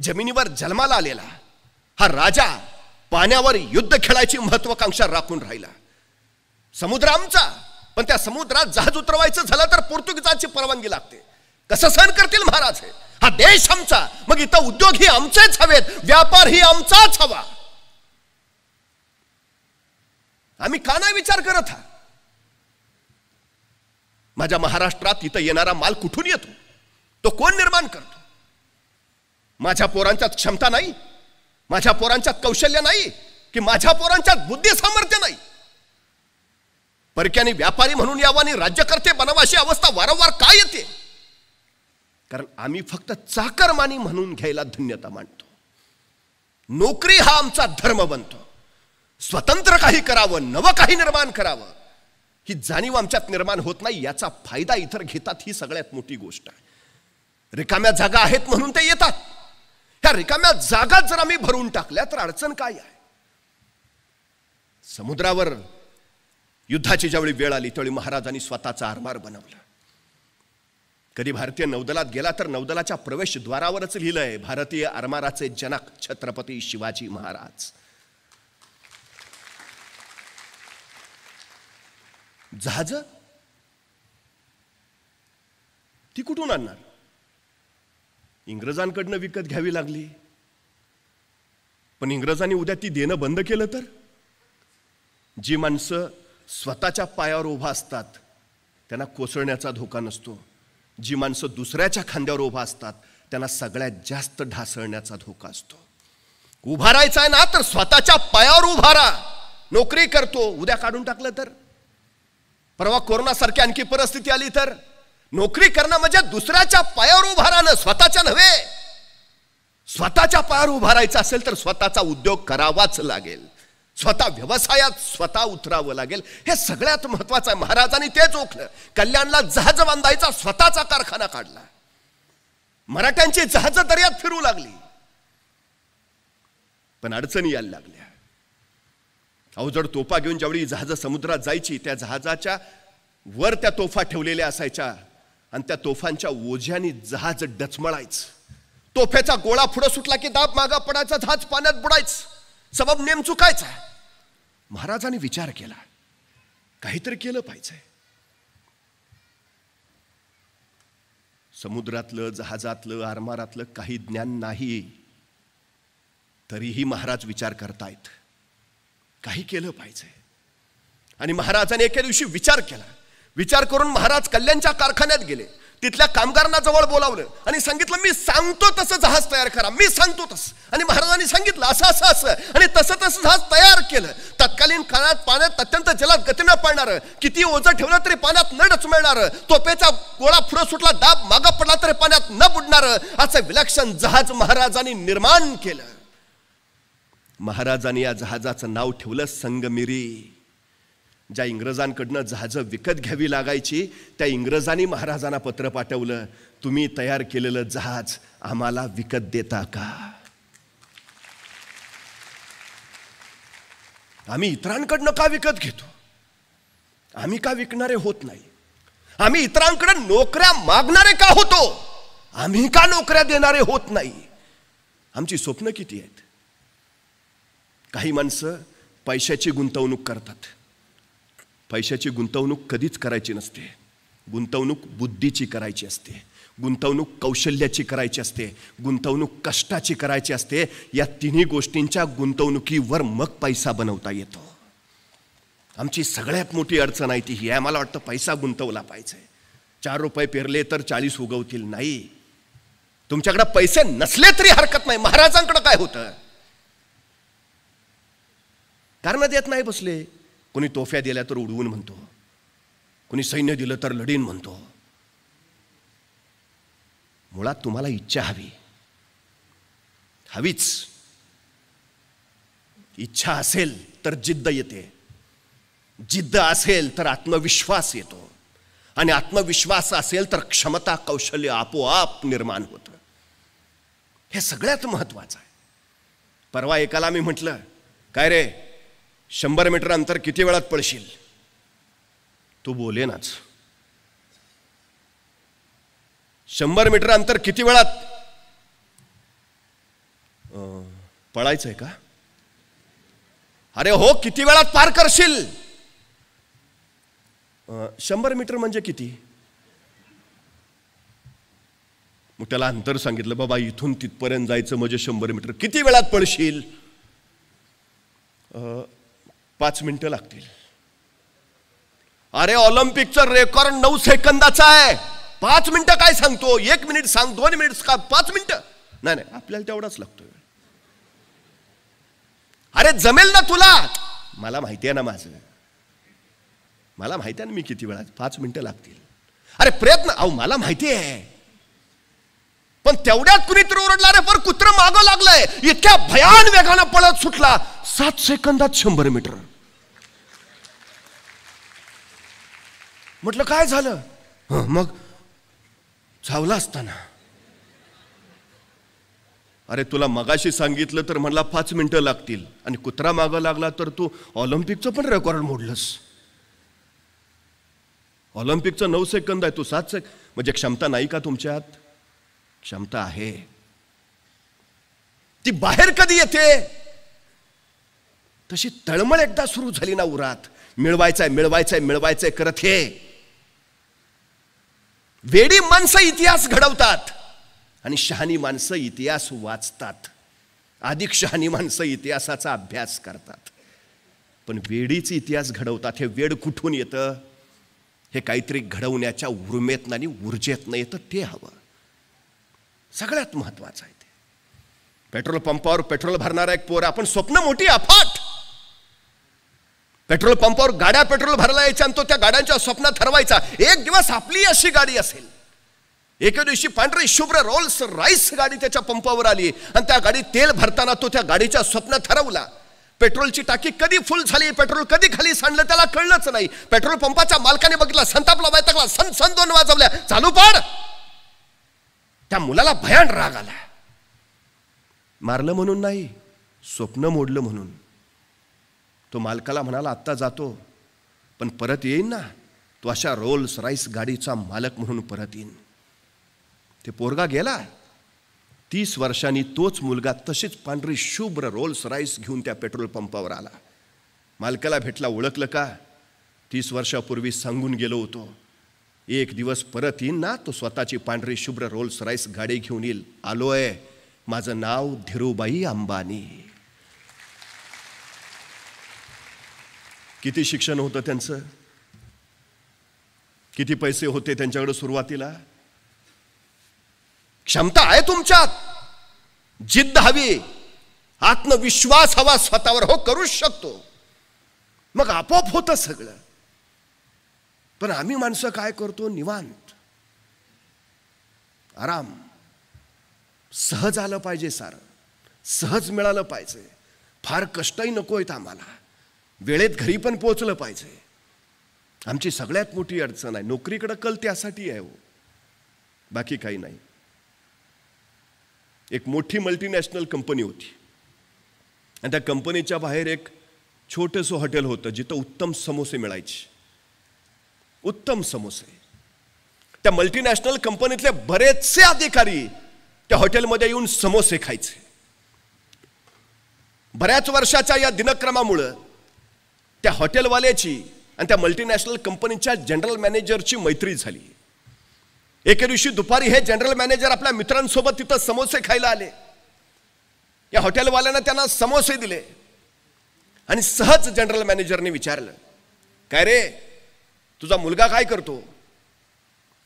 जमिनीवर जन्माला आलेला हा राजा पाण्यावर युद्ध खेळायची महत्वाकांक्षा राखून राहिला समुद्र आमचा पण त्या समुद्रात जहाज उतरवायचं झालं तर पोर्तुगीजांची परवानगी लागते कसं सहन करतील महाराज हे हा देश आमचा मग इथं उद्योग ही आमचेच हवेत व्यापार ही आमचाच हवा आम्ही का नाही विचार करत हा माझ्या महाराष्ट्रात इथं येणारा माल कुठून येतो तो कोण निर्माण करतो माझ्या पोरांच्यात क्षमता नाही माझ्या पोरांच्यात कौशल्य नाही की माझ्या पोरांच्यात बुद्धी सामर्थ्य नाही परक्याने व्यापारी म्हणून यावं आणि राज्यकर्ते बनवाशी अवस्था वारंवार का येते कारण आम्ही फक्त चाकरमानी म्हणून घ्यायला धन्यता मानतो नोकरी हा आमचा धर्म बनतो स्वतंत्र काही करावं नवं काही निर्माण करावं ही जाणीव आमच्यात निर्माण होत नाही याचा फायदा इतर घेतात ही सगळ्यात मोठी गोष्ट आहे रिकाम्या जागा आहेत म्हणून ते येतात त्या रिकाम्या जागा जर आम्ही भरून टाकल्या तर अडचण काय आहे समुद्रावर युद्धाची ज्यावेळी वेळ आली त्यावेळी महाराजांनी स्वतःचा आरमार बनवला कधी भारतीय नौदलात गेला तर नौदलाच्या प्रवेशद्वारावरच लिहिलंय भारतीय आरमाराचे जनक छत्रपती शिवाजी महाराज जहाज ती कुठून आणणार इंग्रजांकडनं विकत घ्यावी लागली पण इंग्रजांनी उद्या ती देणं बंद केलं तर जी माणसं स्वतःच्या पायावर उभा असतात त्यांना कोसळण्याचा धोका नसतो जी माणसं दुसऱ्याच्या खांद्यावर उभा असतात त्यांना सगळ्यात जास्त ढासळण्याचा धोका असतो उभा राहायचा आहे ना तर स्वतःच्या पायावर उभा राहा नोकरी करतो उद्या काढून टाकलं तर परवा कोरोनासारखी आणखी परिस्थिती आली तर नोकरी करणं म्हणजे दुसऱ्याच्या पायावर उभा राहणं स्वतःच्या नव्हे स्वतःच्या पायावर उभारायचा असेल तर स्वतःचा उद्योग करावाच लागेल स्वतः व्यवसायात स्वतः उतरावं लागेल हे सगळ्यात महत्वाचं आहे महाराजांनी तेच ओखलं कल्याणला जहाज बांधायचा स्वतःचा कारखाना काढला मराठ्यांची जहाज दर्यात फिरू लागली पण अडचणी यायला लागल्या अवजड तोफा घेऊन ज्यावेळी जहाज समुद्रात जायची त्या जहाजाच्या वर त्या तोफा ठेवलेल्या असायच्या आणि त्या तोफांच्या ओझ्याने जहाज डचमळायचं तोफ्याचा गोळा पुढं सुटला की दाब मागा पडायचा जहाज पाण्यात बुडायचं सबब नेम चुकायचा महाराजांनी विचार केला काहीतरी केलं पाहिजे समुद्रातलं जहाजातलं आरमारातलं काही ज्ञान नाही तरीही महाराज विचार करतायत काही केलं पाहिजे आणि महाराजाने एके दिवशी विचार केला विचार करून महाराज कल्याणच्या कारखान्यात गेले तिथल्या कामगारांना जवळ बोलावलं आणि सांगितलं मी सांगतो तसं जहाज तयार करा मी सांगतो तसं आणि महाराजांनी सांगितलं असं असं असं आणि तसं तसं जहाज तयार केलं तत्कालीन काळात पाण्यात अत्यंत जलात गतीनं पडणार किती ओझं ठेवलं तरी पाण्यात न मिळणार तोपेचा गोळा फुडं सुटला दाब माग पडला तरी पाण्यात न बुडणार असं विलक्षण जहाज महाराजांनी निर्माण केलं महाराजांनी या जहाजाचं नाव ठेवलं संगमिरी ज्या इंग्रजांकडनं जहाजं विकत घ्यावी लागायची त्या इंग्रजांनी महाराजांना पत्र पाठवलं तुम्ही तयार केलेलं जहाज आम्हाला विकत देता का आम्ही इतरांकडनं का विकत घेतो आम्ही का विकणारे होत नाही आम्ही इतरांकडे नोकऱ्या मागणारे का होतो आम्ही का नोकऱ्या देणारे होत नाही आमची स्वप्न किती आहेत काही माणसं पैशाची गुंतवणूक करतात पैशाची गुंतवणूक कधीच करायची नसते गुंतवणूक बुद्धीची करायची असते गुंतवणूक कौशल्याची करायची असते गुंतवणूक कष्टाची करायची असते या तिन्ही गोष्टींच्या गुंतवणुकीवर मग पैसा बनवता येतो आमची सगळ्यात मोठी अडचण आहे ती ही आहे मला वाटतं पैसा गुंतवला पाहिजे चार रुपये पेरले तर चाळीस उगवतील नाही तुमच्याकडे पैसे नसले तरी हरकत नाही महाराजांकडे काय होतं कारण देत नाही बसले कोणी तोफ्या दिल्या तर उडवून म्हणतो कोणी सैन्य दिलं तर लढीन म्हणतो मुळात तुम्हाला इच्छा हवी हवीच इच्छा असेल तर जिद्द येते जिद्द असेल तर आत्मविश्वास येतो आणि आत्मविश्वास असेल तर क्षमता कौशल्य आपोआप निर्माण होतं हे सगळ्यात महत्वाचं आहे परवा एकाला मी म्हटलं काय रे शंभर मीटर अंतर किती वेळात पळशील तू नाच शंभर मीटर अंतर किती वेळात पळायचं आहे का अरे हो किती वेळात पार करशील शंभर मीटर म्हणजे किती मग त्याला अंतर सांगितलं बाबा इथून तिथपर्यंत जायचं म्हणजे शंभर मीटर किती वेळात पळशील पाच मिनिटं लागतील अरे ऑलिम्पिकचा रेकॉर्ड नऊ सेकंदाचा आहे पाच मिनिटं काय सांगतो एक मिनिट सांग दोन मिनिट का पाच मिनिटं नाही नाही आपल्याला तेवढाच लागतो अरे जमेल ना तुला मला माहिती आहे ना माझं मला माहिती आहे ना मी किती वेळा पाच मिनिटं लागतील अरे प्रयत्न अहो मला माहिती आहे पण तेवढ्यात कुणीतरी ओरडला रे पर कुत्र मागं लागलंय इतक्या भयान वेगानं पळत सुटला सात सेकंदात शंभर मीटर म्हटलं काय झालं मग झावला असताना अरे तुला मगाशी सांगितलं तर म्हणला पाच मिनिटं लागतील आणि कुत्रा मागं लागला तर तू ऑलिम्पिकचं पण रेकॉर्ड मोडलंस ऑलिम्पिकचं नऊ सेकंद आहे तू सात सेक म्हणजे क्षमता नाही का तुमच्यात क्षमता आहे ती बाहेर कधी येते तशी तळमळ एकदा सुरू झाली ना उरात मिळवायचंय मिळवायचंय मिळवायचंय करत हे वेडी माणसं इतिहास घडवतात आणि शहाणी माणसं इतिहास वाचतात अधिक शहाणी माणसं इतिहासाचा अभ्यास करतात पण वेडीच इतिहास घडवतात हे वेड कुठून येतं हे काहीतरी घडवण्याच्या उर्मेतनं आणि ऊर्जेतनं येतं ते हवं सगळ्यात महत्वाचं आहे ते पेट्रोल पंपावर पेट्रोल भरणारा एक पोर आपण स्वप्न मोठी अफाट पेट्रोल पंपावर गाड्या पेट्रोल भरला यायच्या आणि तो त्या गाड्यांच्या स्वप्नात ठरवायचा एक दिवस आपली अशी गाडी असेल एके दिवशी पांढरी शुभ्र रोल्स राईस गाडी त्याच्या पंपावर आली आणि त्या गाडीत तेल भरताना तो त्या गाडीच्या स्वप्न ठरवला पेट्रोलची टाकी कधी फुल झाली पेट्रोल कधी खाली सांडलं त्याला कळलंच नाही पेट्रोल पंपाच्या मालकाने बघितला संतापला वैतकला सन सन दोन वाजवल्या चालू पाड त्या मुलाला भयान राग आला मारलं म्हणून नाही स्वप्न मोडलं म्हणून तो मालकाला म्हणाला आत्ता जातो पण परत येईन ना तो अशा रोल्स राईस गाडीचा मालक म्हणून परत येईन ते पोरगा गेला तीस वर्षांनी तोच मुलगा तशीच पांढरी शुभ्र रोल्स राईस घेऊन त्या पेट्रोल पंपावर आला मालकाला भेटला ओळखलं का तीस वर्षापूर्वी सांगून गेलो होतो एक दिवस परत येईन ना तो स्वतःची पांढरी शुभ्र रोल्स राईस गाडी घेऊन येईल आलो आहे माझं नाव धीरूबाई अंबानी किती शिक्षण होतं त्यांचं किती पैसे होते त्यांच्याकडे सुरुवातीला क्षमता आहे तुमच्यात जिद्द हवी आत्मविश्वास हवा स्वतःवर हो करूच शकतो मग आपोआप होतं सगळं पण आम्ही माणसं काय करतो निवांत आराम सहज आलं पाहिजे सार सहज मिळालं पाहिजे फार कष्टही नको आहेत आम्हाला वेळेत घरी पण पोहोचलं पाहिजे आमची सगळ्यात मोठी अडचण आहे नोकरीकडं कल त्यासाठी आहे हो बाकी काही नाही एक मोठी मल्टीनॅशनल कंपनी होती आणि त्या कंपनीच्या बाहेर एक छोटंसं हॉटेल होतं जिथं उत्तम समोसे मिळायचे उत्तम समोसे त्या मल्टीनॅशनल कंपनीतले बरेचसे अधिकारी त्या हॉटेलमध्ये येऊन समोसे खायचे बऱ्याच वर्षाच्या या दिनक्रमामुळं त्या हॉटेलवाल्याची आणि त्या मल्टीनॅशनल कंपनीच्या जनरल मॅनेजरची मैत्री झाली एके दिवशी दुपारी हे जनरल मॅनेजर आपल्या मित्रांसोबत तिथं समोसे खायला आले या हॉटेलवाल्यानं त्यांना समोसे दिले आणि सहज जनरल मॅनेजरने विचारलं काय रे तुझा मुलगा काय करतो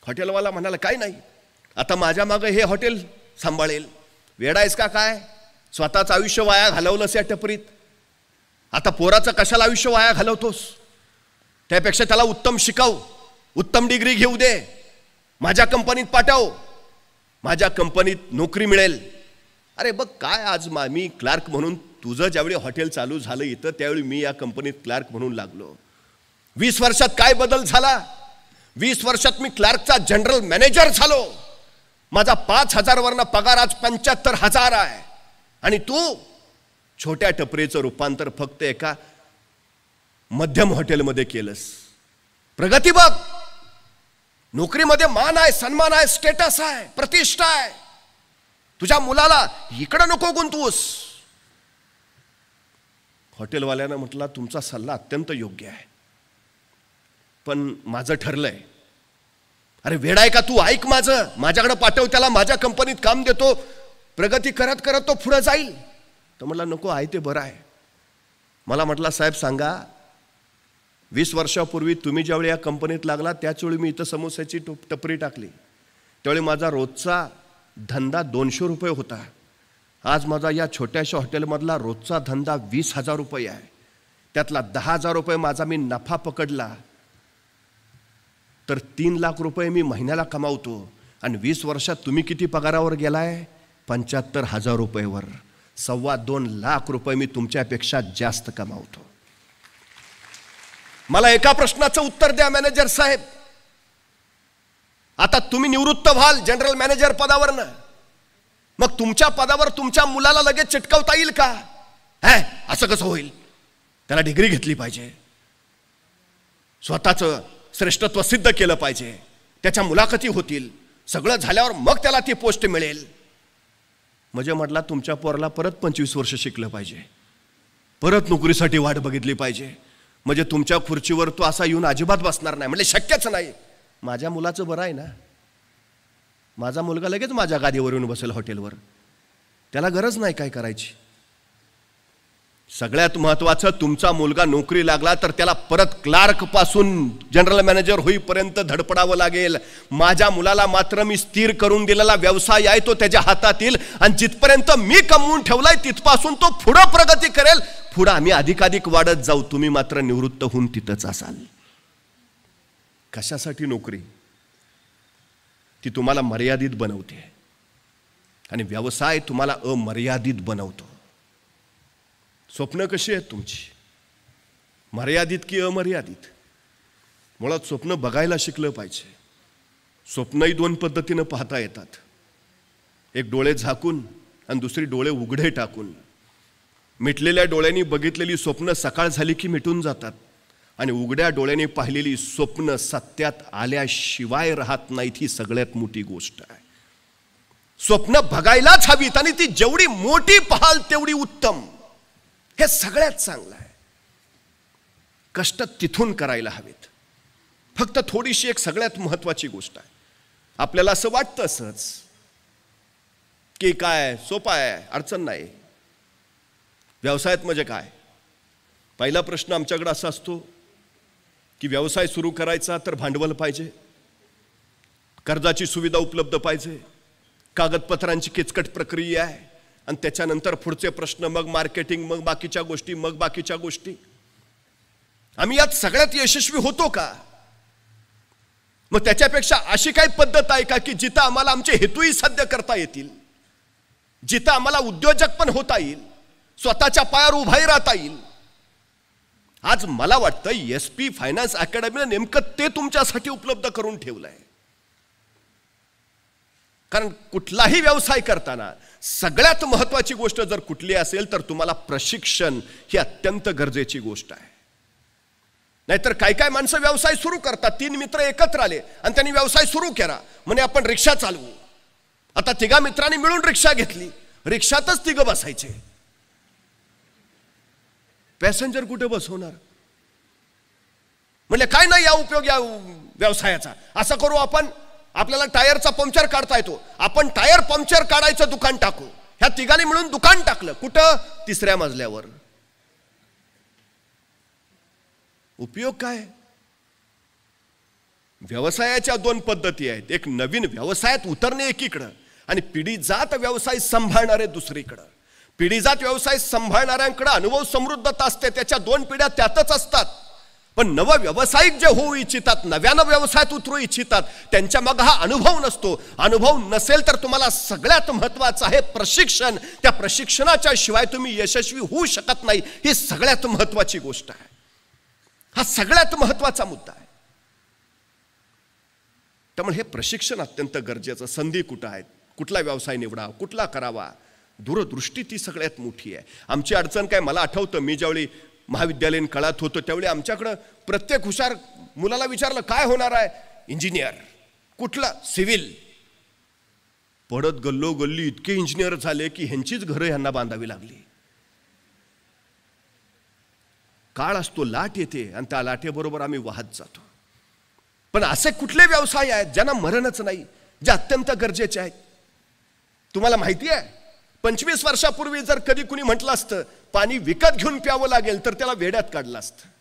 हॉटेलवाला म्हणाला काय नाही आता माझ्या मागं हे हॉटेल सांभाळेल वेडायस का काय स्वतःचं आयुष्य वाया घालवलंस या टपरीत आता पोराचं कशाला आयुष्य वाया घालवतोस त्यापेक्षा त्याला उत्तम शिकव उत्तम डिग्री घेऊ दे माझ्या कंपनीत पाठव माझ्या कंपनीत नोकरी मिळेल अरे बघ काय आज मा मी क्लार्क म्हणून तुझं ज्यावेळी हॉटेल चालू झालं इथं त्यावेळी मी या कंपनीत क्लार्क म्हणून लागलो वीस वर्षात काय बदल झाला वीस वर्षात मी क्लार्कचा जनरल मॅनेजर झालो माझा पाच हजारवरनं पगार आज पंच्याहत्तर हजार आहे आणि तू छोट्या टपरीचं रूपांतर फक्त एका मध्यम हॉटेलमध्ये केलंस प्रगती बघ नोकरीमध्ये मान आहे सन्मान आहे स्टेटस आहे प्रतिष्ठा आहे तुझ्या मुलाला इकडं नको गुंतवूस हॉटेलवाल्यानं म्हटला तुमचा सल्ला अत्यंत योग्य आहे पण माझं ठरलंय अरे वेड आहे का तू ऐक माझं माझ्याकडे पाठव त्याला माझ्या कंपनीत काम देतो प्रगती करत करत तो पुढे जाईल तर म्हटला नको आहे ते बरं आहे मला म्हटला साहेब सांगा वीस वर्षापूर्वी तुम्ही ज्यावेळी या कंपनीत लागला त्याचवेळी मी इथं समोस्याची टो टपरी टाकली त्यावेळी माझा रोजचा धंदा दोनशे रुपये होता आज माझा या छोट्याशा हॉटेलमधला रोजचा धंदा वीस हजार रुपये आहे त्यातला दहा हजार रुपये माझा मी नफा पकडला तर तीन लाख रुपये मी महिन्याला कमावतो आणि वीस वर्षात तुम्ही किती पगारावर गेलाय पंच्याहत्तर हजार रुपयेवर सव्वा दोन लाख रुपये मी तुमच्यापेक्षा जास्त कमावतो मला एका प्रश्नाचं उत्तर द्या मॅनेजर साहेब आता तुम्ही निवृत्त व्हाल जनरल मॅनेजर पदावर ना मग तुमच्या पदावर तुमच्या मुलाला लगेच चिटकवता येईल का है असं कसं होईल त्याला डिग्री घेतली पाहिजे स्वतःचं श्रेष्ठत्व सिद्ध केलं पाहिजे त्याच्या मुलाखती होतील सगळं झाल्यावर मग त्याला ती पोस्ट मिळेल म्हणजे म्हटला तुमच्या पोराला परत पंचवीस वर्ष शिकलं पाहिजे परत नोकरीसाठी वाट बघितली पाहिजे म्हणजे तुमच्या खुर्चीवर तो असा येऊन अजिबात बसणार नाही म्हणजे शक्यच नाही माझ्या मुलाचं बरं आहे ना माझा मुलगा लगेच माझ्या गादीवर येऊन बसेल हॉटेलवर त्याला गरज नाही काय करायची सगळ्यात महत्त्वाचं तुमचा मुलगा नोकरी लागला तर त्याला परत क्लार्कपासून जनरल मॅनेजर होईपर्यंत धडपडावं लागेल माझ्या मुलाला मात्र मी स्थिर करून दिलेला व्यवसाय आहे तो त्याच्या हातात येईल आणि जिथपर्यंत मी कमवून ठेवलाय तिथपासून तो पुढं प्रगती करेल पुढं आम्ही अधिकाधिक वाढत जाऊ तुम्ही मात्र निवृत्त होऊन तिथंच असाल कशासाठी नोकरी ती तुम्हाला मर्यादित बनवते आणि व्यवसाय तुम्हाला अमर्यादित बनवतो स्वप्न कशी आहेत तुमची मर्यादित की अमर्यादित मुळात स्वप्न बघायला शिकलं पाहिजे स्वप्नही दोन पद्धतीनं पाहता येतात एक डोळे झाकून आणि दुसरी डोळे उघडे टाकून मिटलेल्या डोळ्यांनी बघितलेली स्वप्न सकाळ झाली की मिटून जातात आणि उघड्या डोळ्यांनी पाहिलेली स्वप्न सत्यात आल्याशिवाय राहत नाहीत ही सगळ्यात मोठी गोष्ट आहे स्वप्न बघायलाच हवीत आणि ती जेवढी मोठी पहाल तेवढी उत्तम हे सगळ्यात चांगलं आहे कष्ट तिथून करायला हवेत फक्त थोडीशी एक सगळ्यात महत्वाची गोष्ट आहे आपल्याला असं वाटतं सहज की काय सोपा आहे अडचण नाही व्यवसायात म्हणजे काय पहिला प्रश्न आमच्याकडे असा असतो की व्यवसाय सुरू करायचा तर भांडवल पाहिजे कर्जाची सुविधा उपलब्ध पाहिजे कागदपत्रांची किचकट प्रक्रिया आहे आणि त्याच्यानंतर पुढचे प्रश्न मग मार्केटिंग मग बाकीच्या गोष्टी मग बाकीच्या गोष्टी आम्ही यात सगळ्यात यशस्वी होतो का मग त्याच्यापेक्षा अशी काही पद्धत आहे का की जिथं आम्हाला आमचे हेतूही साध्य करता येतील जिथं आम्हाला उद्योजक पण होता येईल स्वतःच्या पायावर उभाही राहता येईल आज मला वाटतं एस पी फायनान्स अकॅडमीनं नेमकं ते तुमच्यासाठी उपलब्ध करून ठेवलं आहे कारण कुठलाही व्यवसाय करताना सगळ्यात महत्त्वाची गोष्ट जर कुठली असेल तर तुम्हाला प्रशिक्षण ही अत्यंत गरजेची गोष्ट आहे नाहीतर काय काय माणसं व्यवसाय सुरू करतात तीन मित्र एकत्र आले आणि त्यांनी व्यवसाय सुरू केला म्हणे आपण रिक्षा चालवू आता तिघा मित्रांनी मिळून रिक्षा घेतली रिक्षातच तिघं बसायचे पॅसेंजर कुठे बसवणार म्हणजे काय नाही या उपयोग या व्यवसायाचा असं करू आपण आपल्याला टायरचा पंक्चर काढता येतो आपण टायर पंक्चर काढायचं दुकान टाकू ह्या तिघांनी मिळून दुकान टाकलं कुठं तिसऱ्या मजल्यावर उपयोग काय व्यवसायाच्या दोन पद्धती आहेत एक नवीन व्यवसायात उतरणे एकीकडं आणि पिढी जात व्यवसाय सांभाळणारे दुसरीकडं जात व्यवसाय सांभाळणाऱ्यांकडे अनुभव समृद्धता असते त्याच्या दोन पिढ्या त्यातच असतात पण व्यावसायिक जे होऊ इच्छितात नव्यानं व्यवसायात उतरू इच्छितात त्यांच्या मग हा अनुभव नसतो अनुभव नसेल तर तुम्हाला सगळ्यात महत्त्वाचं आहे प्रशिक्षण त्या प्रशिक्षणाच्या शिवाय तुम्ही यशस्वी होऊ शकत नाही ही सगळ्यात महत्त्वाची गोष्ट आहे हा सगळ्यात महत्त्वाचा मुद्दा आहे त्यामुळे हे प्रशिक्षण अत्यंत गरजेचं संधी कुठं आहेत कुठला व्यवसाय निवडावा कुठला करावा दूरदृष्टी ती सगळ्यात मोठी आहे आमची अडचण काय मला आठवतं मी ज्यावेळी महाविद्यालयीन काळात होतं त्यावेळी आमच्याकडं प्रत्येक हुशार मुलाला विचारलं काय होणार आहे इंजिनियर कुठला सिव्हिल पडत गल्लो गल्ली इतके इंजिनियर झाले की ह्यांचीच घरं ह्यांना बांधावी लागली काळ असतो लाट येते आणि त्या लाटेबरोबर आम्ही वाहत जातो पण असे कुठले व्यवसाय आहेत ज्यांना मरणच नाही जे अत्यंत गरजेचे आहेत तुम्हाला माहिती आहे पंचवीस वर्षापूर्वी जर कधी कुणी म्हटलं असतं पाणी विकत घेऊन प्यावं लागेल तर त्याला वेड्यात काढलं असतं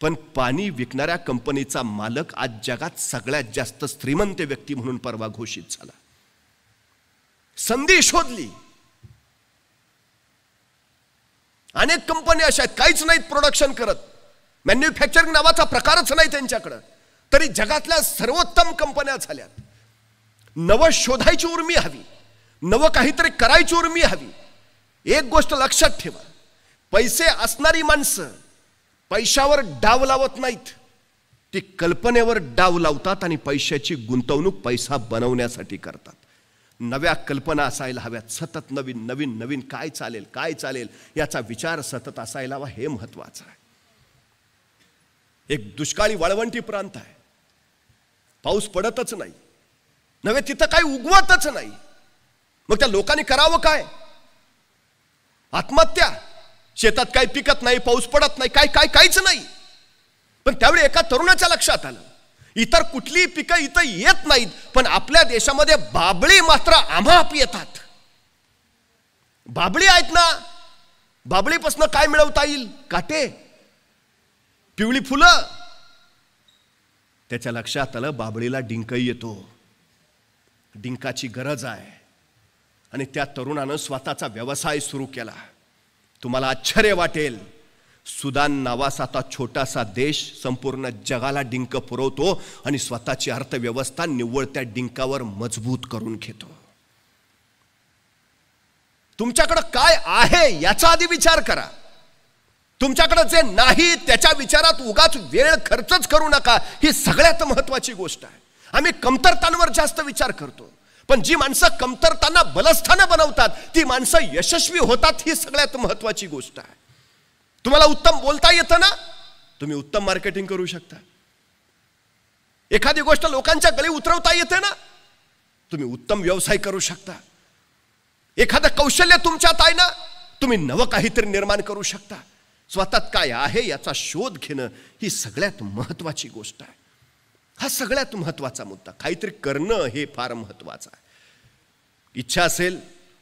पण पाणी विकणाऱ्या कंपनीचा मालक आज जगात सगळ्यात जास्त श्रीमंत व्यक्ती म्हणून परवा घोषित झाला संधी शोधली अनेक कंपन्या अशा आहेत काहीच नाहीत प्रोडक्शन करत मॅन्युफॅक्चरिंग नावाचा प्रकारच नाही त्यांच्याकडं तरी जगातल्या सर्वोत्तम कंपन्या झाल्यात नव शोधायची उर्मी हवी नवं काहीतरी करायची उर्मी हवी एक गोष्ट लक्षात ठेवा पैसे असणारी माणसं पैशावर डाव लावत नाहीत ती कल्पनेवर डाव लावतात आणि पैशाची गुंतवणूक पैसा बनवण्यासाठी करतात नव्या कल्पना असायला हव्यात सतत नवीन नवीन नवीन काय चालेल काय चालेल याचा विचार सतत असायला हवा हे महत्वाचं आहे एक दुष्काळी वाळवंटी प्रांत आहे पाऊस पडतच नाही नव्हे तिथं काही उगवतच नाही मग त्या लोकांनी करावं काय आत्महत्या शेतात काही पिकत नाही पाऊस पडत नाही काय काय काहीच नाही पण त्यावेळी एका तरुणाच्या लक्षात आलं इतर कुठलीही पिकं इथं येत नाहीत पण आपल्या देशामध्ये बाबळी मात्र आम्हाप येतात बाबळी आहेत ना बाबळीपासून काय मिळवता येईल काटे पिवळी फुलं त्याच्या लक्षात आलं बाबळीला डिंक येतो डिंकाची गरज आहे आणि त्या तरुणानं स्वतःचा व्यवसाय सुरू केला तुम्हाला आश्चर्य वाटेल सुदान नावासाचा छोटासा देश संपूर्ण जगाला डिंक पुरवतो आणि स्वतःची अर्थव्यवस्था निव्वळ त्या डिंकावर मजबूत करून घेतो तुमच्याकडं काय आहे याचा आधी विचार करा तुमच्याकडं जे नाही त्याच्या विचारात उगाच वेळ खर्चच करू नका ही सगळ्यात महत्वाची गोष्ट आहे आम्ही कमतरतांवर जास्त विचार करतो पण जी माणसं कमतरताना बलस्थानं बनवतात ती माणसं यशस्वी होतात ही सगळ्यात महत्वाची गोष्ट आहे तुम्हाला उत्तम बोलता येतं ना तुम्ही उत्तम मार्केटिंग करू शकता एखादी गोष्ट लोकांच्या गळी उतरवता येते ना तुम्ही उत्तम व्यवसाय करू शकता एखादं कौशल्य तुमच्यात आहे ना तुम्ही नवं काहीतरी निर्माण करू शकता स्वतःत काय आहे याचा शोध घेणं ही सगळ्यात महत्वाची गोष्ट आहे हा सगळ्यात महत्त्वाचा मुद्दा काहीतरी करणं हे फार महत्वाचं आहे इच्छा असेल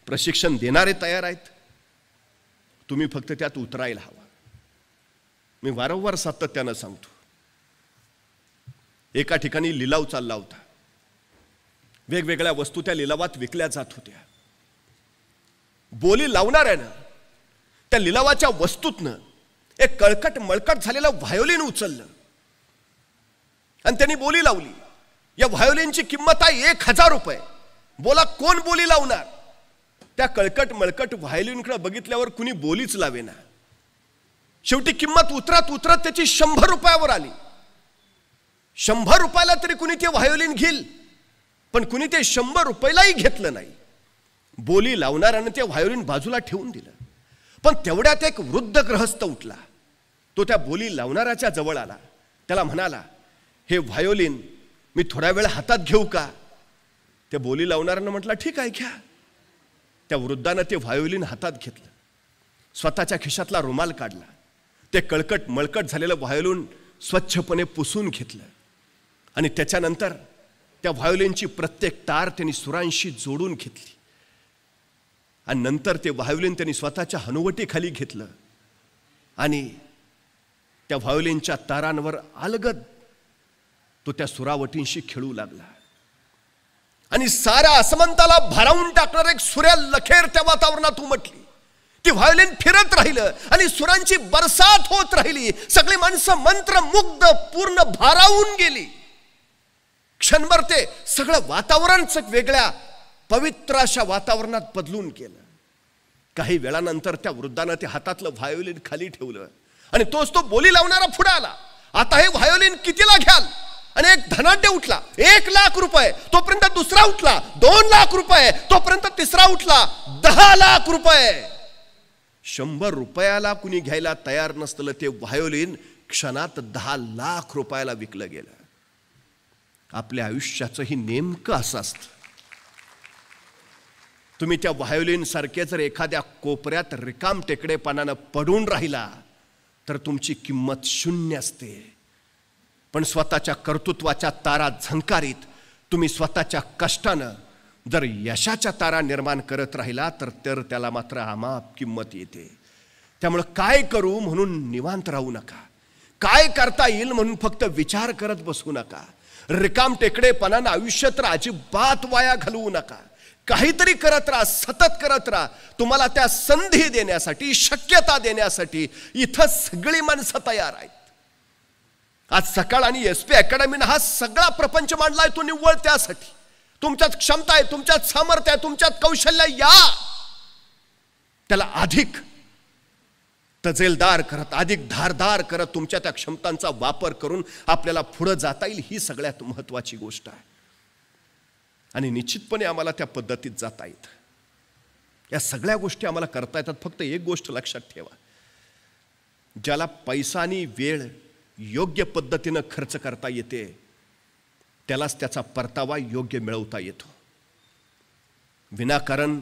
प्रशिक्षण देणारे तयार आहेत तुम्ही फक्त त्यात उतरायला हवा मी वारंवार सातत्यानं सांगतो एका ठिकाणी लिलाव चालला होता वेगवेगळ्या वस्तू त्या लिलावात विकल्या जात होत्या बोली लावणाऱ्यानं त्या लिलावाच्या वस्तूतनं एक कळकट मळकट झालेलं व्हायोलिन उचललं आणि त्यांनी बोली लावली या व्हायोलिनची किंमत आहे एक हजार रुपये बोला कोण बोली लावणार त्या कळकट मळकट व्हायोलिनकडे बघितल्यावर कुणी बोलीच लावेना शेवटी किंमत उतरत उतरत त्याची शंभर रुपयावर आली शंभर रुपयाला तरी कुणी ते व्हायोलिन घेईल पण कुणी ते शंभर रुपयालाही घेतलं नाही बोली लावणाऱ्यानं ते व्हायोलिन बाजूला ठेवून दिलं पण तेवढ्यात एक वृद्ध ग्रहस्थ उठला तो त्या बोली लावणाऱ्याच्या जवळ आला त्याला म्हणाला हे व्हायोलिन मी थोडा वेळ हातात घेऊ का त्या बोली लावणाऱ्यानं म्हटलं ठीक आहे घ्या त्या वृद्धानं ते व्हायोलिन हातात घेतलं स्वतःच्या खिशातला रुमाल काढला ते कळकट मळकट झालेलं व्हायोलिन स्वच्छपणे पुसून घेतलं आणि त्याच्यानंतर त्या व्हायोलिनची प्रत्येक तार त्यांनी सुरांशी जोडून घेतली आणि नंतर ते व्हायोलिन त्यांनी स्वतःच्या हनुवटीखाली घेतलं आणि त्या व्हायोलिनच्या तारांवर अलगद तो त्या सुरावटींशी खेळू लागला आणि साऱ्या असमंताला भारावून टाकणार एक सुऱ्या लखेर त्या वातावरणात उमटली ती व्हायोलिन फिरत राहिलं आणि सुरांची बरसात होत राहिली सगळी माणसं मंत्रमुग्ध पूर्ण भारावून गेली क्षणभर ते सगळं वातावरणच वेगळ्या पवित्र अशा वातावरणात बदलून गेलं काही वेळानंतर त्या वृद्धानं ते हातातलं व्हायोलिन खाली ठेवलं आणि तोच तो बोली लावणारा पुढे आला आता हे व्हायोलिन कितीला घ्याल आणि एक धनाढ्य उठला एक लाख रुपये तोपर्यंत दुसरा उठला दोन लाख रुपये तोपर्यंत तिसरा उठला दहा लाख रुपये शंभर रुपयाला कुणी घ्यायला तयार नसलं ते व्हायोलिन क्षणात दहा लाख रुपयाला विकलं गेलं आपल्या आयुष्याचंही नेमकं असं असत तुम्ही त्या व्हायोलिन सारखे जर एखाद्या कोपऱ्यात रिकाम टेकडेपणानं पडून राहिला तर तुमची किंमत शून्य असते पण स्वतःच्या कर्तृत्वाच्या तारा झंकारीत तुम्ही स्वतःच्या कष्टानं जर यशाच्या तारा निर्माण करत राहिला तर तर त्याला मात्र आमाप किंमत येते त्यामुळं काय करू म्हणून निवांत राहू नका काय करता येईल म्हणून फक्त विचार करत बसू नका रिकाम टेकडेपणानं आयुष्य तर अजिबात वाया घालवू नका काहीतरी करत राहा सतत करत राहा तुम्हाला त्या संधी देण्यासाठी शक्यता देण्यासाठी इथं सगळी माणसं तयार आहेत आज सकाळ आणि एस पी अकॅडमीनं हा सगळा प्रपंच मांडलाय तो निव्वळ त्यासाठी तुमच्यात क्षमता आहे तुमच्यात सामर्थ्य आहे तुमच्यात कौशल्य या त्याला अधिक तजेलदार करत अधिक धारदार करत तुमच्या त्या क्षमतांचा वापर करून आपल्याला पुढं जाता येईल ही सगळ्यात महत्त्वाची गोष्ट आहे आणि निश्चितपणे आम्हाला त्या पद्धतीत जाता येत या सगळ्या गोष्टी आम्हाला करता येतात फक्त एक गोष्ट लक्षात ठेवा ज्याला पैसानी वेळ योग्य पद्धतीनं खर्च करता येते त्यालाच त्याचा परतावा योग्य मिळवता येतो विनाकारण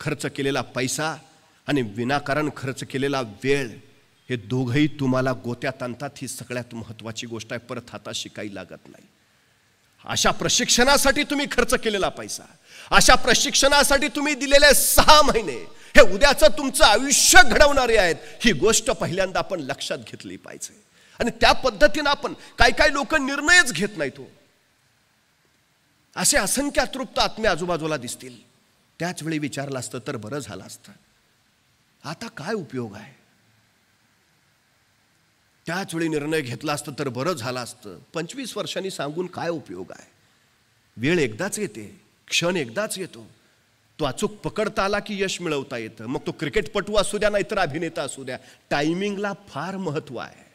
खर्च केलेला पैसा आणि विनाकारण खर्च केलेला वेळ हे दोघंही तुम्हाला गोत्यात आणतात ही सगळ्यात महत्त्वाची गोष्ट आहे परत हाताशी काही लागत नाही अशा प्रशिक्षणासाठी तुम्ही खर्च केलेला पैसा अशा प्रशिक्षणासाठी तुम्ही दिलेले सहा महिने हे उद्याचं तुमचं आयुष्य घडवणारे आहेत ही गोष्ट पहिल्यांदा आपण लक्षात घेतली पाहिजे आणि त्या पद्धतीनं आपण काही काही लोक निर्णयच घेत नाही तो हो. असे असंख्य तृप्त आत्मे आजूबाजूला दिसतील त्याच वेळी विचारलं असतं तर बरं झालं असतं आता काय उपयोग आहे त्याच वेळी निर्णय घेतला असतं तर बरं झालं असतं पंचवीस वर्षांनी सांगून काय उपयोग आहे वेळ एकदाच येते क्षण एकदाच येतो तो अचूक पकडता आला की यश मिळवता येतं मग तो क्रिकेटपटू असू द्या नाहीतर अभिनेता असू द्या टायमिंगला फार महत्व आहे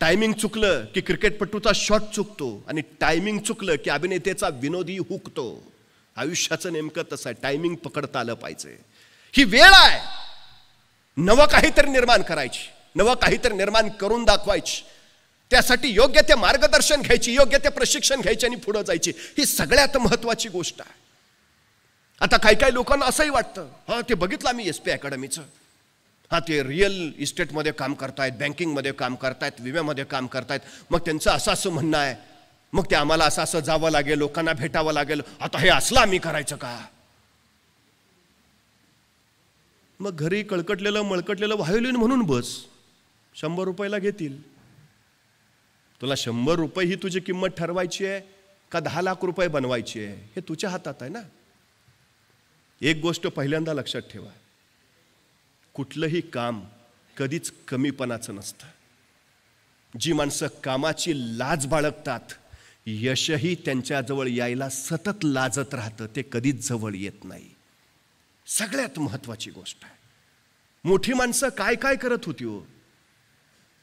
टायमिंग चुकलं की क्रिकेटपटूचा शॉट चुकतो आणि टायमिंग चुकलं की अभिनेत्याचा विनोदी हुकतो आयुष्याचं नेमकं तसं आहे टायमिंग पकडता आलं पाहिजे ही वेळ आहे नवं काहीतरी निर्माण करायची नवं काहीतरी निर्माण करून दाखवायची त्यासाठी योग्य ते मार्गदर्शन घ्यायची योग्य ते प्रशिक्षण घ्यायची आणि पुढं जायची ही सगळ्यात महत्वाची गोष्ट आहे आता काही काही लोकांना असंही वाटतं हां ते बघितलं मी एस पी अकॅडमीचं हा ते रिअल इस्टेटमध्ये काम करतायत बँकिंगमध्ये काम करतायत विम्यामध्ये काम करतायत मग त्यांचं असं असं म्हणणं आहे मग ते आम्हाला असं असं जावं लागेल लोकांना भेटावं लागेल आता हे असलं आम्ही करायचं का मग घरी कळकटलेलं मळकटलेलं व्हायोलिन म्हणून बस शंभर रुपयाला घेतील तुला शंभर रुपये ही तुझी किंमत ठरवायची आहे का दहा लाख रुपये बनवायची आहे हे तुझ्या हातात आहे ना एक गोष्ट पहिल्यांदा लक्षात ठेवा कुठलंही काम कधीच कमीपणाचं नसतं जी माणसं कामाची लाज बाळगतात यशही त्यांच्याजवळ यायला सतत लाजत राहतं ते कधीच जवळ येत नाही सगळ्यात महत्त्वाची गोष्ट आहे मोठी माणसं काय काय करत होती हो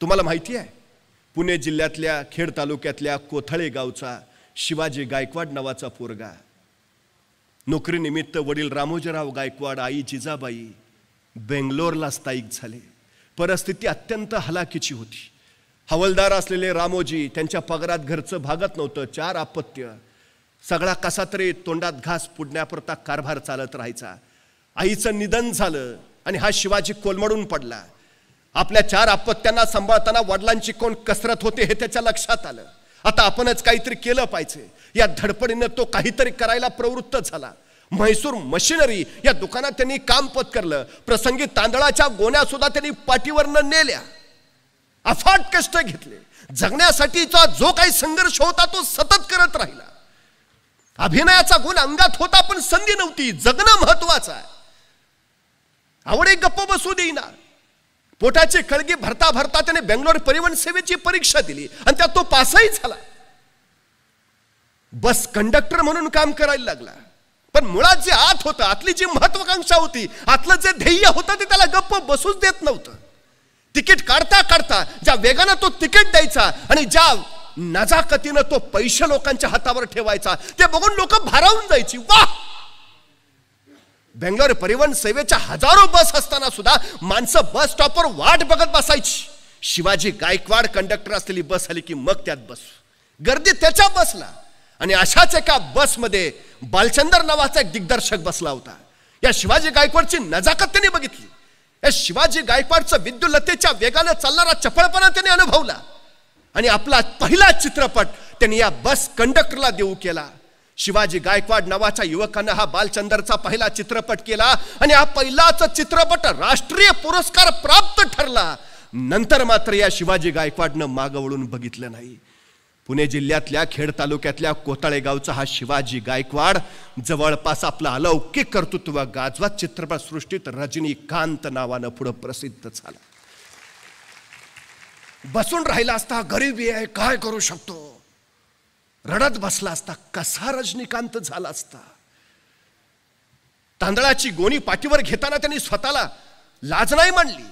तुम्हाला माहिती आहे पुणे जिल्ह्यातल्या खेड तालुक्यातल्या कोथळे गावचा शिवाजी गायकवाड नावाचा पोरगा नोकरीनिमित्त वडील रामोजीराव गायकवाड आई जिजाबाई बेंगलोरला स्थायिक झाले परिस्थिती अत्यंत हलाकीची होती हवलदार असलेले रामोजी त्यांच्या पगारात घरचं भागत नव्हतं चार आपत्य सगळा कसा तरी तोंडात घास पुडण्यापुरता कारभार चालत राहायचा आईचं निधन झालं आणि हा शिवाजी कोलमडून पडला आपल्या चार आपत्त्यांना सांभाळताना वडिलांची कोण कसरत होते हे त्याच्या लक्षात आलं आता आपणच काहीतरी केलं पाहिजे या धडपडीनं तो काहीतरी करायला प्रवृत्त झाला म्हैसूर मशिनरी या दुकानात त्यांनी काम पत्करलं प्रसंगी तांदळाच्या गोण्या सुद्धा त्यांनी पाठीवरनं नेल्या अफाट कष्ट घेतले जगण्यासाठीचा जो काही संघर्ष होता तो सतत करत राहिला अभिनयाचा गुण अंगात होता पण संधी नव्हती जगणं महत्वाचं आहे आवडे गप्प बसू देईना पोटाची खळगी भरता भरता त्याने बेंगलोर परिवहन सेवेची परीक्षा दिली आणि त्यात तो पासही झाला बस कंडक्टर म्हणून काम करायला लागला पण मुळात जे आत होतं आतली जी महत्वाकांक्षा होती आतलं जे ध्येय होतं ते त्याला गप्प बसूच देत नव्हतं तिकीट काढता काढता ज्या वेगानं तो तिकीट द्यायचा आणि ज्या नजाकतीनं तो पैसे लोकांच्या हातावर ठेवायचा ते बघून लोक भारावून जायची वा बेंगलोर परिवहन सेवेच्या हजारो बस असताना सुद्धा माणसं बस स्टॉपवर वाट बघत बसायची शिवाजी गायकवाड कंडक्टर असलेली बस आली की मग त्यात बस गर्दी त्याच्या बसला आणि अशाच एका बसमध्ये बालचंदर नावाचा एक दिग्दर्शक बसला होता या शिवाजी गायकवाडची नजाकत त्याने बघितली या शिवाजी गायकवाडचं विद्युलतेच्या वेगानं चालणारा चपळपणा त्याने अनुभवला आणि आपला पहिला चित्रपट त्यांनी या बस कंडक्टरला देऊ केला शिवाजी गायकवाड नावाच्या युवकानं हा बालचंदरचा पहिला चित्रपट केला आणि हा पहिलाच चित्रपट राष्ट्रीय पुरस्कार प्राप्त ठरला नंतर मात्र या शिवाजी गायकवाडनं मागवळून बघितलं नाही पुणे जिल्ह्यातल्या खेड तालुक्यातल्या कोताळे गावचा हा शिवाजी गायकवाड जवळपास आपला अलौकिक कर्तृत्व चित्रपट सृष्टीत रजनीकांत नावानं पुढं प्रसिद्ध झाला बसून राहिला असता गरीबी आहे काय करू शकतो रडत बसला असता कसा रजनीकांत झाला असता तांदळाची गोणी पाठीवर घेताना त्यांनी स्वतःला लाज नाही मांडली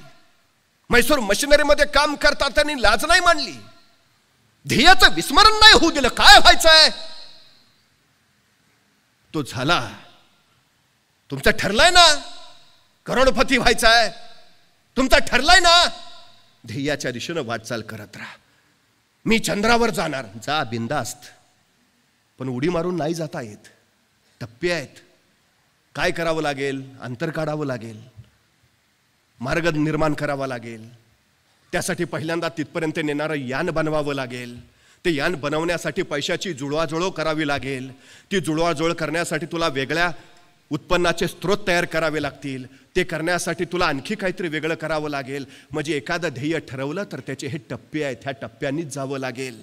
म्हैसूर मशिनरीमध्ये काम करता त्यांनी लाज नाही मांडली ध्येयाचं विस्मरण नाही होऊ दिलं काय व्हायचंय तो झाला तुमचा ठरलाय ना करोडपती व्हायचा तुमचा ठरलाय ना ध्येयाच्या दिशेनं वाटचाल करत राहा मी चंद्रावर जाणार जा बिंदास्त पण उडी मारून नाही जाता येत टप्पे आहेत काय करावं लागेल अंतर काढावं लागेल मार्ग निर्माण करावा लागेल त्यासाठी पहिल्यांदा तिथपर्यंत नेणारं यान बनवावं लागेल ते यान बनवण्यासाठी पैशाची जुळवाजुळव करावी लागेल ती जुळवाजुळ करण्यासाठी तुला वेगळ्या उत्पन्नाचे स्रोत तयार करावे लागतील ते करण्यासाठी तुला आणखी काहीतरी वेगळं करावं लागेल म्हणजे एखादं ध्येय ठरवलं तर त्याचे हे टप्पे आहेत ह्या टप्प्यांनीच जावं लागेल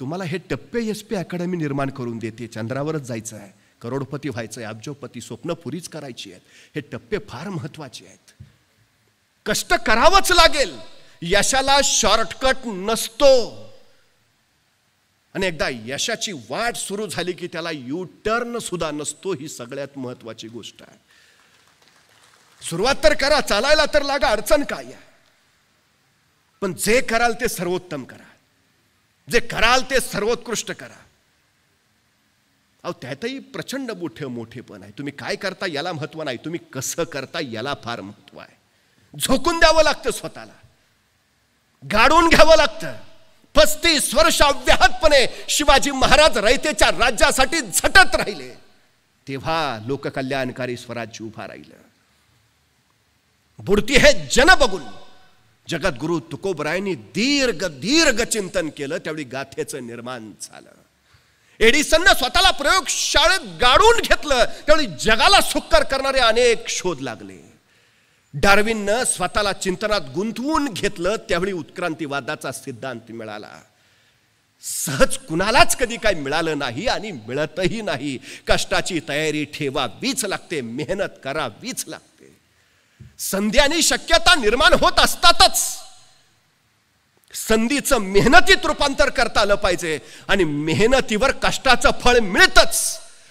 तुम्हाला हे टप्पे एस पी अकॅडमी निर्माण करून देते चंद्रावरच जायचं आहे करोडपती व्हायचं आहे अब्जोपती स्वप्न पुरीच करायची आहेत हे टप्पे फार महत्त्वाचे आहेत कष्ट करावंच लागेल यशाला शॉर्टकट नसतो आणि एकदा यशाची वाट सुरू झाली की त्याला यू टर्न सुद्धा नसतो ही सगळ्यात महत्वाची गोष्ट आहे सुरुवात तर करा चालायला तर लागा अडचण काय पण जे कराल ते सर्वोत्तम करा जे कराल ते सर्वोत्कृष्ट करा अहो त्यातही प्रचंड मोठे मोठेपण आहे तुम्ही काय करता याला महत्व नाही तुम्ही कसं करता याला फार महत्व आहे झोकून द्यावं लागतं स्वतःला गाडून घ्यावं लागतं पस्तीस वर्ष अव्याहतपणे शिवाजी महाराज रयतेच्या राज्यासाठी झटत राहिले तेव्हा लोककल्याणकारी स्वराज्य उभा राहिलं बुडती हे जन बघून जगद्गुरु तुकोबरायनी दीर्घ दीर्घ चिंतन केलं त्यावेळी गाथेचं निर्माण झालं एडिसननं स्वतःला प्रयोगशाळेत गाडून घेतलं त्यावेळी जगाला सुक्कर करणारे अनेक शोध लागले डार्विननं स्वतःला चिंतनात गुंतवून घेतलं त्यावेळी उत्क्रांतीवादाचा सिद्धांत मिळाला सहज कुणालाच कधी काय मिळालं नाही आणि मिळतही नाही कष्टाची तयारी ठेवावीच लागते मेहनत करावीच लागते संध्यानी आणि शक्यता निर्माण होत असतातच संधीचं मेहनतीत रूपांतर करता आलं पाहिजे आणि मेहनतीवर कष्टाचं फळ मिळतच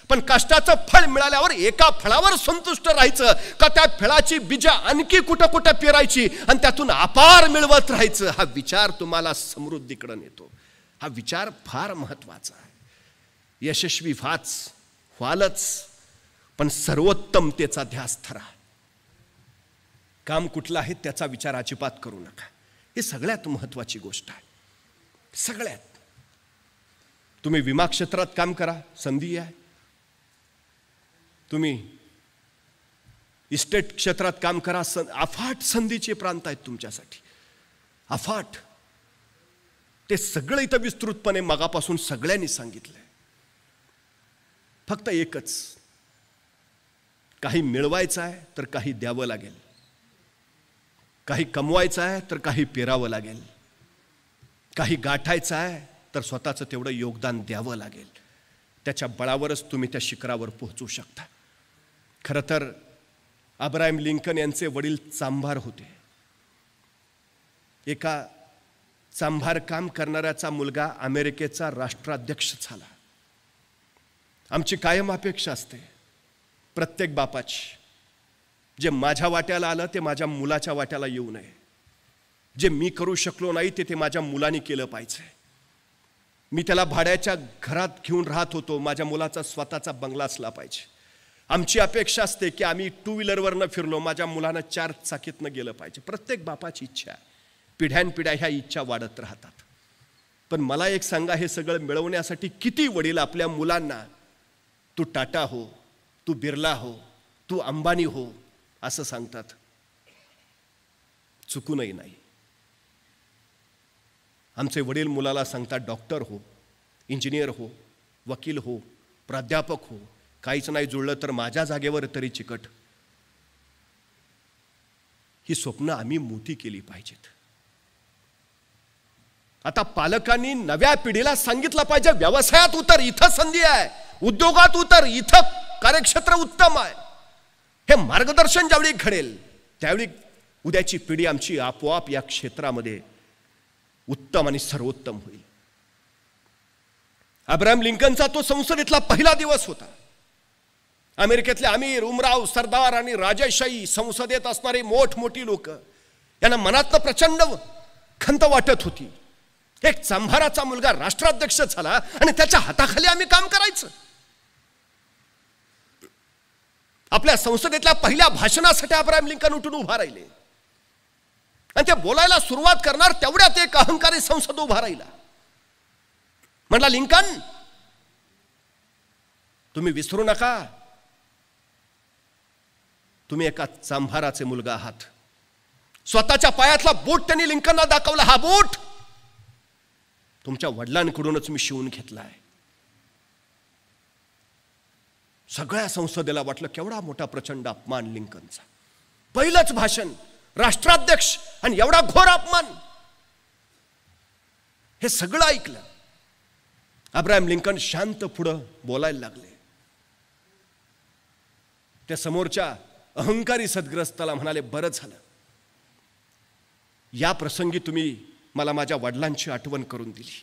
पण कष्टाचं फळ मिळाल्यावर एका फळावर संतुष्ट राहायचं का त्या फळाची बीजा आणखी कुठं कुठं पेरायची आणि त्यातून अपार मिळवत राहायचं हा विचार तुम्हाला समृद्धीकडे नेतो हा विचार फार महत्वाचा आहे यशस्वी व्हाच व्हालच पण सर्वोत्तमतेचा ध्यास ठरा काम कुठलं आहे त्याचा विचार अजिबात करू नका ही सगळ्यात महत्वाची गोष्ट आहे सगळ्यात तुम्ही विमा क्षेत्रात काम करा संधी आहे तुम्ही इस्टेट क्षेत्रात काम करा सं अफाट संधीचे प्रांत आहेत तुमच्यासाठी अफाट ते सगळं इथं विस्तृतपणे मगापासून सगळ्यांनी सांगितलं फक्त एकच काही मिळवायचं आहे तर काही द्यावं लागेल काही कमवायचं आहे तर काही पेरावं लागेल काही गाठायचं आहे तर स्वतःचं तेवढं योगदान द्यावं लागेल त्याच्या बळावरच तुम्ही त्या शिखरावर पोहोचू शकता खरं तर अब्राहम लिंकन यांचे वडील चांभार होते एका चांभार काम करणाऱ्याचा मुलगा अमेरिकेचा राष्ट्राध्यक्ष झाला आमची कायम अपेक्षा असते प्रत्येक बापाची जे माझ्या वाट्याला आलं ते माझ्या मुलाच्या वाट्याला येऊ नये जे मी करू शकलो नाही ते ते माझ्या मुलाने केलं पाहिजे मी त्याला भाड्याच्या घरात घेऊन राहत होतो माझ्या मुलाचा स्वतःचा बंगला असला पाहिजे आमची अपेक्षा असते की आम्ही टू व्हीलरवरनं फिरलो माझ्या मुलांना चार चाकीतनं गेलं पाहिजे प्रत्येक बापाची इच्छा आहे पिढ्यानपिढ्या ह्या इच्छा वाढत राहतात पण मला एक सांगा हे सगळं मिळवण्यासाठी किती वडील आपल्या मुलांना तू टाटा हो तू बिर्ला हो तू अंबानी हो असं सांगतात चुकूनही नाही आमचे वडील मुलाला सांगतात डॉक्टर हो इंजिनियर हो वकील हो प्राध्यापक हो काहीच नाही जुळलं तर माझ्या जागेवर तरी चिकट ही स्वप्न आम्ही मोठी केली पाहिजेत आता पालकांनी नव्या पिढीला सांगितलं पाहिजे व्यवसायात उतर इथं संधी आहे उद्योगात उतर इथं कार्यक्षेत्र उत्तम आहे हे मार्गदर्शन ज्यावेळी घडेल त्यावेळी उद्याची पिढी आमची आपोआप या क्षेत्रामध्ये उत्तम आणि सर्वोत्तम होईल अब्राहम लिंकनचा तो संसदेतला पहिला दिवस होता अमेरिकेतले अमीर उमराव सरदार आणि राजाशाही संसदेत असणारे मोठमोठी लोक यांना मनातनं प्रचंड खंत वाटत होती एक चांभाराचा मुलगा राष्ट्राध्यक्ष झाला आणि त्याच्या हाताखाली आम्ही काम करायचं आपल्या संसदेतल्या पहिल्या भाषणासाठी अब्राहम लिंकन उठून उभा राहिले आणि ते बोलायला सुरुवात करणार तेवढ्यात एक अहंकारी संसद उभा राहिला म्हटला लिंकन तुम्ही विसरू नका तुम्ही एका चांभाराचे मुलगा आहात स्वतःच्या पायातला बोट त्यांनी लिंकनला दाखवला हा बोट तुमच्या वडिलांकडूनच मी शिवून घेतला आहे सगळ्या संसदेला वाटलं केवढा मोठा प्रचंड अपमान लिंकनचा पहिलंच भाषण राष्ट्राध्यक्ष आणि एवढा घोर अपमान हे सगळं ऐकलं अब्राहम लिंकन शांत पुढं बोलायला लागले त्या समोरच्या अहंकारी सद्ग्रस्ताला म्हणाले बरं झालं या प्रसंगी तुम्ही मला माझ्या वडिलांची आठवण करून दिली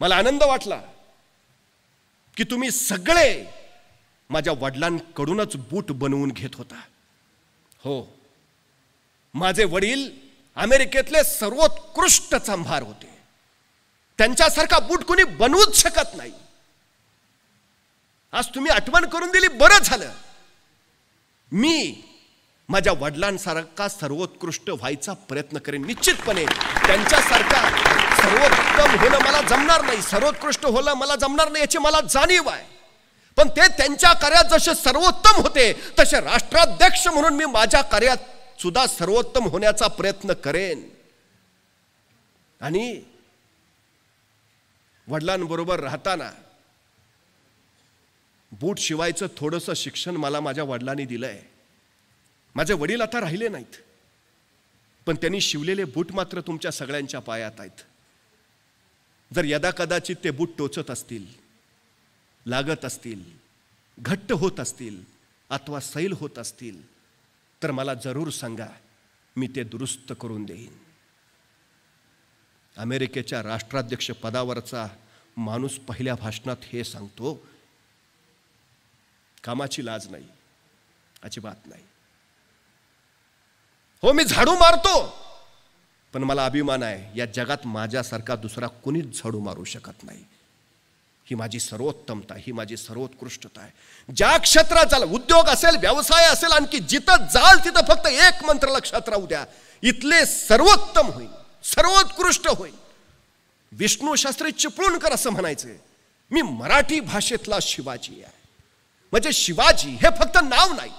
मला आनंद वाटला की तुम्ही सगळे माझ्या वडिलांकडूनच बूट बनवून घेत होता हो माझे वडील अमेरिकेतले सर्वोत्कृष्ट चांभार होते त्यांच्यासारखा बूट कुणी बनवूच शकत नाही आज तुम्ही आठवण करून दिली बरं झालं मी माझ्या वडिलांसारखा सर्वोत्कृष्ट व्हायचा प्रयत्न करेन निश्चितपणे त्यांच्यासारखा सर्वोत्तम होणं मला जमणार नाही सर्वोत्कृष्ट होणं मला जमणार नाही याची मला जाणीव आहे पण ते त्यांच्या कार्यात जसे सर्वोत्तम होते तसे राष्ट्राध्यक्ष म्हणून मी माझ्या कार्यात सुद्धा सर्वोत्तम होण्याचा प्रयत्न करेन आणि वडिलांबरोबर राहताना बूट शिवायचं थोडंसं शिक्षण मला माझ्या वडिलांनी दिलं आहे माझे वडील आता राहिले नाहीत पण त्यांनी शिवलेले बूट मात्र तुमच्या सगळ्यांच्या पायात आहेत जर यदा कदाचित ते बूट टोचत असतील लागत असतील घट्ट होत असतील अथवा सैल होत असतील तर मला जरूर सांगा मी ते दुरुस्त करून देईन अमेरिकेच्या राष्ट्राध्यक्ष पदावरचा माणूस पहिल्या भाषणात हे सांगतो कामाची लाज नाही बात नाही हो मी झाडू मारतो पण मला अभिमान आहे या जगात माझ्यासारखा दुसरा कुणीच झाडू मारू शकत नाही ही माझी सर्वोत्तमता ही माझी सर्वोत्कृष्टता आहे ज्या क्षेत्रात चाल उद्योग असेल व्यवसाय असेल आणखी जिथं जाल तिथं फक्त एक मंत्र लक्षात राहू द्या इथले सर्वोत्तम होईल सर्वोत्कृष्ट होईल विष्णू शास्त्री चिपळूणकर असं म्हणायचं मी मराठी भाषेतला शिवाजी आहे म्हणजे शिवाजी हे फक्त नाव नाही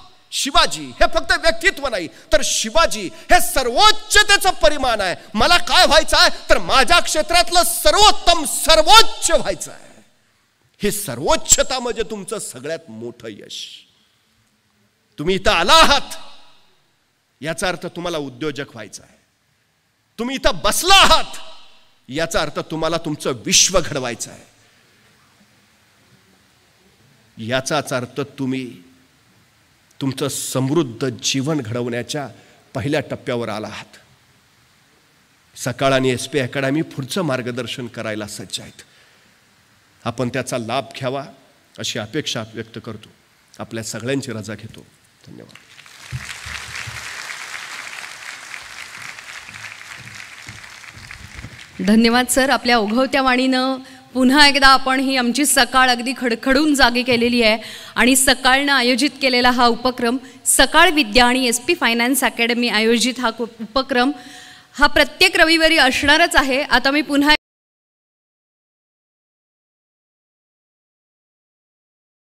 शिवाजी हे फक्त व्यक्तित्व नाही तर शिवाजी हे सर्वोच्चतेचं परिमाण आहे मला काय व्हायचं आहे तर माझ्या क्षेत्रातलं सर्वोत्तम सर्वोच्च व्हायचं आहे हे सर्वोच्चता म्हणजे तुमचं सगळ्यात मोठं यश तुम्ही इथं आला आहात याचा अर्थ तुम्हाला उद्योजक व्हायचा आहे तुम्ही इथं बसला आहात याचा अर्थ तुम्हाला तुमचं विश्व घडवायचं आहे याचाच अर्थ तुम्ही तुमचं समृद्ध जीवन घडवण्याच्या पहिल्या टप्प्यावर आला आहात सकाळ आणि एस पी अकॅडमी पुढचं मार्गदर्शन करायला सज्ज आहेत आपण त्याचा लाभ घ्यावा अशी अपेक्षा व्यक्त करतो आपल्या सगळ्यांची रजा घेतो धन्यवाद धन्यवाद सर आपल्या उघवत्या वाणीनं पुन्हा एकदा आपण ही आमची सकाळ अगदी खडखडून जागी केलेली आहे आणि सकाळनं आयोजित केलेला हा उपक्रम सकाळ विद्या आणि एस पी फायनान्स अकॅडमी आयोजित हा उपक्रम हा प्रत्येक रविवारी असणारच आहे आता मी पुन्हा